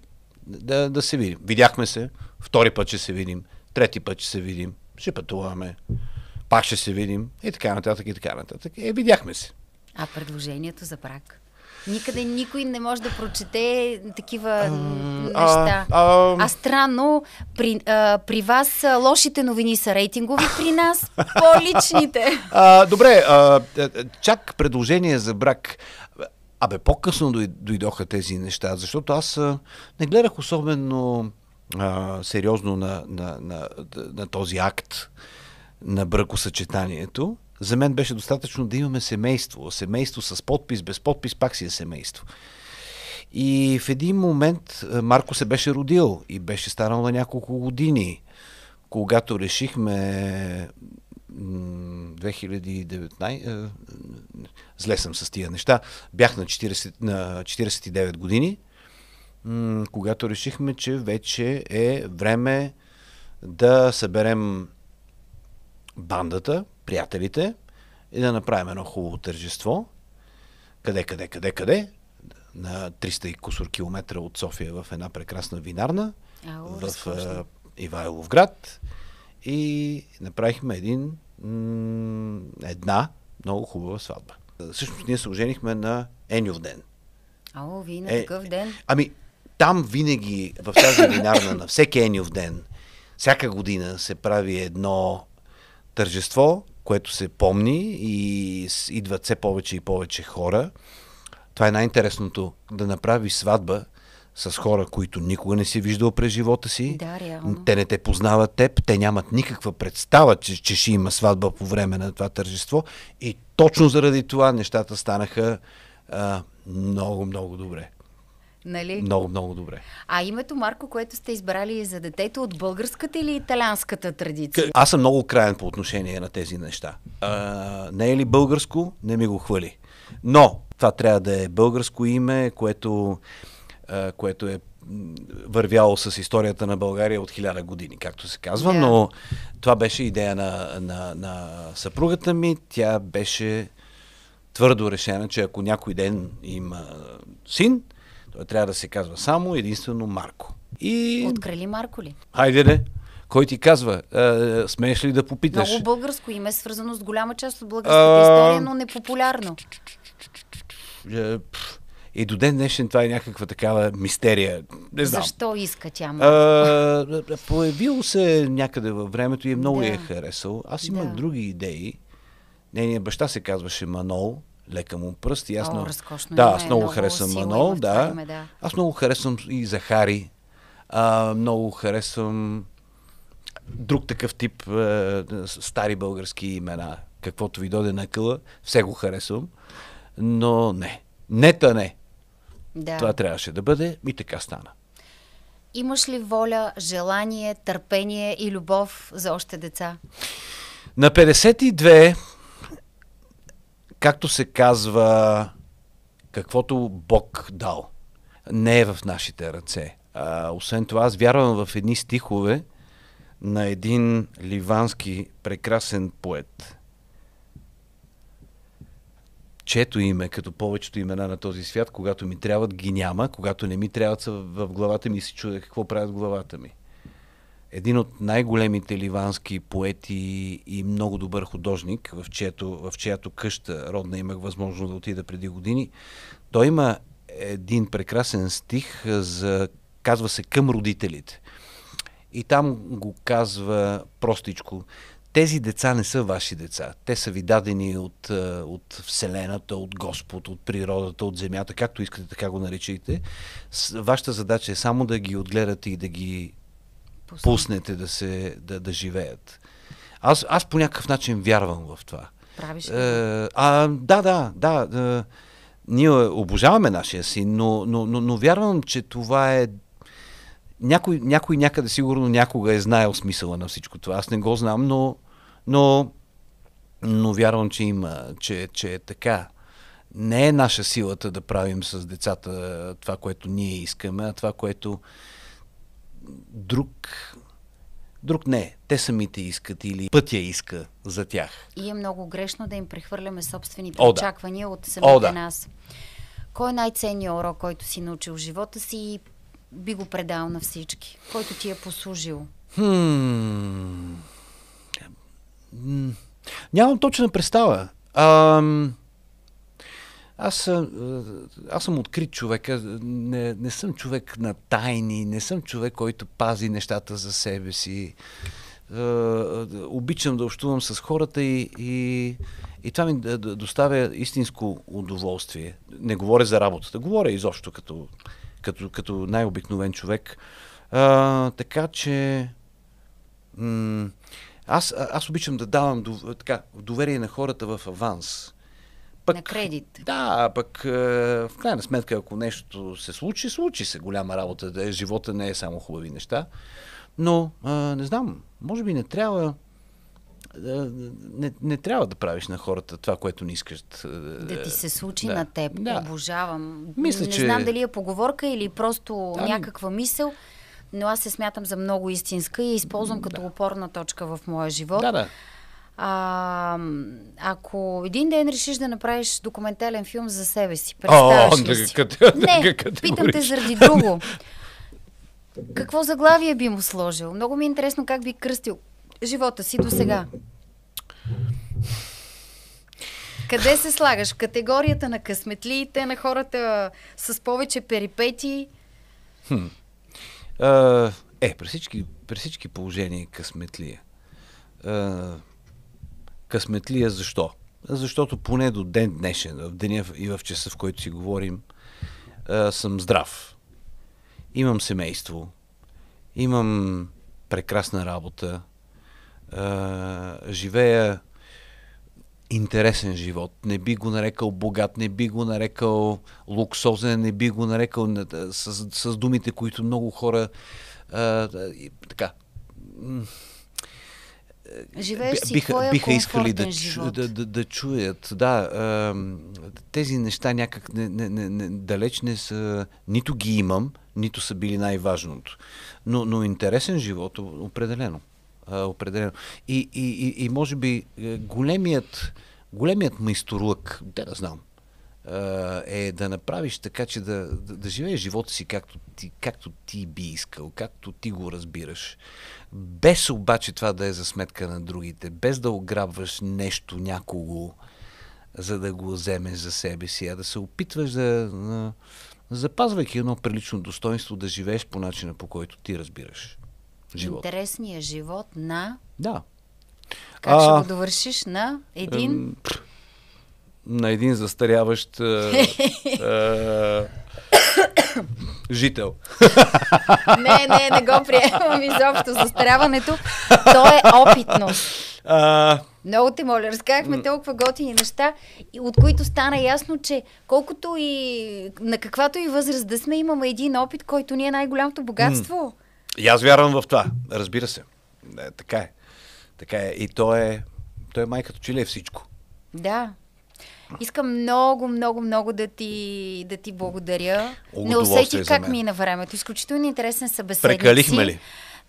да, да се видим. Видяхме се. Втори път ще се видим. Трети път ще се видим. Ще пътуваме. Пак ще се видим. И така нататък, и така нататък. Е, видяхме се. А предложението за брак? Никъде никой не може да прочете такива неща. А, а... а странно, при, а, при вас лошите новини са рейтингови, при нас (laughs) по-личните. А, добре, а, чак предложение за брак. Абе, по-късно дойдоха тези неща, защото аз не гледах особено а, сериозно на, на, на, на, на този акт на бракосъчетанието. За мен беше достатъчно да имаме семейство. Семейство с подпис, без подпис, пак си е семейство. И в един момент е, Марко се беше родил и беше станал на няколко години, когато решихме 2019, е, зле съм с тия неща, бях на, 40, на 49 години, когато решихме, че вече е време да съберем бандата, приятелите и да направим едно хубаво тържество. Къде, къде, къде, къде? На 300 и кусор километра от София в една прекрасна винарна Ау, в разкошно. Ивайлов град. И направихме един, една много хубава сватба. Всъщност ние се оженихме на Еньов ден. Ало, вие на е, такъв ден? Ами, там винаги, в тази винарна, на всеки Еньов ден, всяка година се прави едно тържество, което се помни и идват все повече и повече хора. Това е най-интересното да направи сватба с хора, които никога не си виждал през живота си. Да, реално. Те не те познават теб, те нямат никаква представа, че, че ще има сватба по време на това тържество. И точно заради това нещата станаха а, много, много добре. Нали? Много, много добре. А името Марко, което сте избрали е за детето от българската или италянската традиция? Аз съм много краен по отношение на тези неща. А, не е ли българско, не ми го хвали. Но това трябва да е българско име, което, а, което е вървяло с историята на България от хиляда години, както се казва, yeah. но това беше идея на, на, на съпругата ми. Тя беше твърдо решена, че ако някой ден има син, той трябва да се казва само единствено Марко. И... Открили Марко ли? Хайде не! Кой ти казва? А, е, смееш ли да попиташ? Много българско име, свързано с голяма част от българската а... история, но непопулярно. Е, и до ден днешен това е някаква такава мистерия. Не знам. Защо иска тя му? А, е, появило се някъде във времето и много да. я е харесал. Аз имам да. други идеи. Нейният баща се казваше Манол лека му пръст. И аз О, много... разкошно да, аз много харесвам Манол. Да. да. Аз много харесвам и Захари. А, много харесвам друг такъв тип а, е, стари български имена. Каквото ви доде на къла, все го харесвам. Но не. Не та не. Да. Това трябваше да бъде и така стана. Имаш ли воля, желание, търпение и любов за още деца? На 52 както се казва, каквото Бог дал, не е в нашите ръце. А, освен това, аз вярвам в едни стихове на един ливански прекрасен поет, чето име, като повечето имена на този свят, когато ми трябват, ги няма, когато не ми трябват, са в главата ми и си чудя какво правят главата ми един от най-големите ливански поети и много добър художник, в чиято, в чиято къща родна имах възможност да отида преди години. Той има един прекрасен стих за, казва се, към родителите. И там го казва простичко. Тези деца не са ваши деца. Те са ви дадени от, от Вселената, от Господ, от природата, от Земята, както искате, така го наричайте. Вашата задача е само да ги отгледате и да ги Пусна. пуснете да, се, да, да живеят. Аз, аз по някакъв начин вярвам в това. Правиш ли? Е, а, а, да, да, да. ние обожаваме нашия син, но, но, но, но вярвам, че това е някой, някой някъде сигурно някога е знаел смисъла на всичко това. Аз не го знам, но, но, но вярвам, че има, че, че е така. Не е наша силата да правим с децата това, което ние искаме, а това, което друг друг не. Те самите искат или пътя иска за тях. И е много грешно да им прехвърляме собствените О, да. очаквания от самите О, да. нас. Кой е най-ценният урок, който си научил в живота си и би го предал на всички? Който ти е послужил? Хм... Нямам точна представа. Ам... Аз, е, аз съм открит човек, не, не съм човек на тайни, не съм човек, който пази нещата за себе си. Е, е, обичам да общувам с хората и, и, и това ми доставя истинско удоволствие. Не говоря за работата, говоря изобщо като, като, като най-обикновен човек. А, така че аз, аз обичам да давам така, доверие на хората в аванс. Пък, на кредит. Да, пък е, в крайна сметка, ако нещо се случи, случи се голяма работа. Да, е, живота не е само хубави неща. Но, а, е, не знам, може би не трябва не, не трябва да правиш на хората това, което не искаш. Да ти се случи да. на теб. Да. Обожавам. Мисля, не че... знам дали е поговорка или просто ами... някаква мисъл, но аз се смятам за много истинска и я използвам да. като опорна точка в моя живот. Да, да. А, ако един ден решиш да направиш документален филм за себе си, представяш ли си? (laughs) не, питам те заради друго. (laughs) Какво заглавие би му сложил? Много ми е интересно как би кръстил живота си до сега. Къде се слагаш? В категорията на късметлиите, на хората с повече перипети? Хм. е, при всички, при всички положения е късметлия късметлия защо? Защото поне до ден днешен, в деня и в часа, в който си говорим, съм здрав. Имам семейство, имам прекрасна работа, живея интересен живот. Не би го нарекал богат, не би го нарекал луксозен, не би го нарекал с, с думите, които много хора а, така Живееш си биха, твоя биха искали да, живот. да, да, да чуят. Да, тези неща някак не, не, не, не, далеч не са, нито ги имам, нито са били най-важното. Но, но интересен живот, определено. определено. И, и, и, и може би е, големият, големият майсторлък, да да знам, е да направиш така, че да, да, да живееш живота си както ти, както ти би искал, както ти го разбираш. Без обаче това да е за сметка на другите, без да ограбваш нещо, някого, за да го вземеш за себе си, а да се опитваш да, да запазвайки едно прилично достоинство, да живееш по начина, по който ти разбираш Живот. Интересният живот на... Да. Как а... ще го довършиш на един... Ем на един застаряващ е, е, жител. Не, не, не го приемам изобщо. Застаряването, то е опитност. А... Много те моля, разказахме толкова готини неща, от които стана ясно, че колкото и на каквато и възраст да сме, имаме един опит, който ни е най-голямото богатство. И аз вярвам в това, разбира се. Е, така е. Така е. И то е, то е майката че ли е всичко. Да. Искам много, много, много да ти, да ти благодаря. не усетих как ми на времето. Изключително интересен събеседник. Прекалихме ли?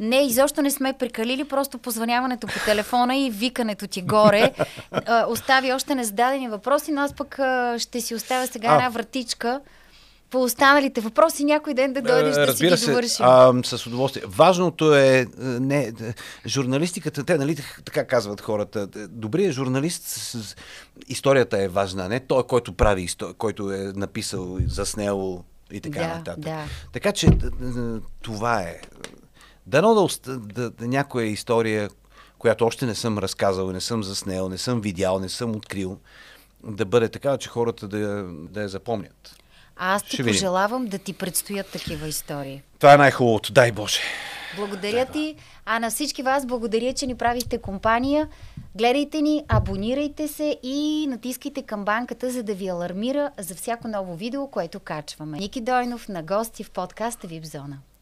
Не, изобщо не сме прекалили, просто позваняването по телефона и викането ти горе (laughs) остави още незададени въпроси, но аз пък ще си оставя сега а, една вратичка по останалите въпроси някой ден да дойдеш Разбира е, да си ги се, довършим. А, с удоволствие. Важното е, е не, е, журналистиката, те нали така казват хората, добрият журналист, историята е важна, не той, който прави, който е написал, заснел и така да, нататък. Да. Така че това е. Дано да, да, да, да някоя история, която още не съм разказал, не съм заснел, не съм видял, не съм открил, да бъде така, че хората да, да я запомнят. А аз ти Ще пожелавам видим. да ти предстоят такива истории. Това е най-хубавото. Дай Боже. Благодаря Дай, ти. А на всички вас благодаря, че ни правихте компания. Гледайте ни, абонирайте се и натискайте камбанката, за да ви алармира за всяко ново видео, което качваме. Ники Дойнов на гости в подкаста Випзона.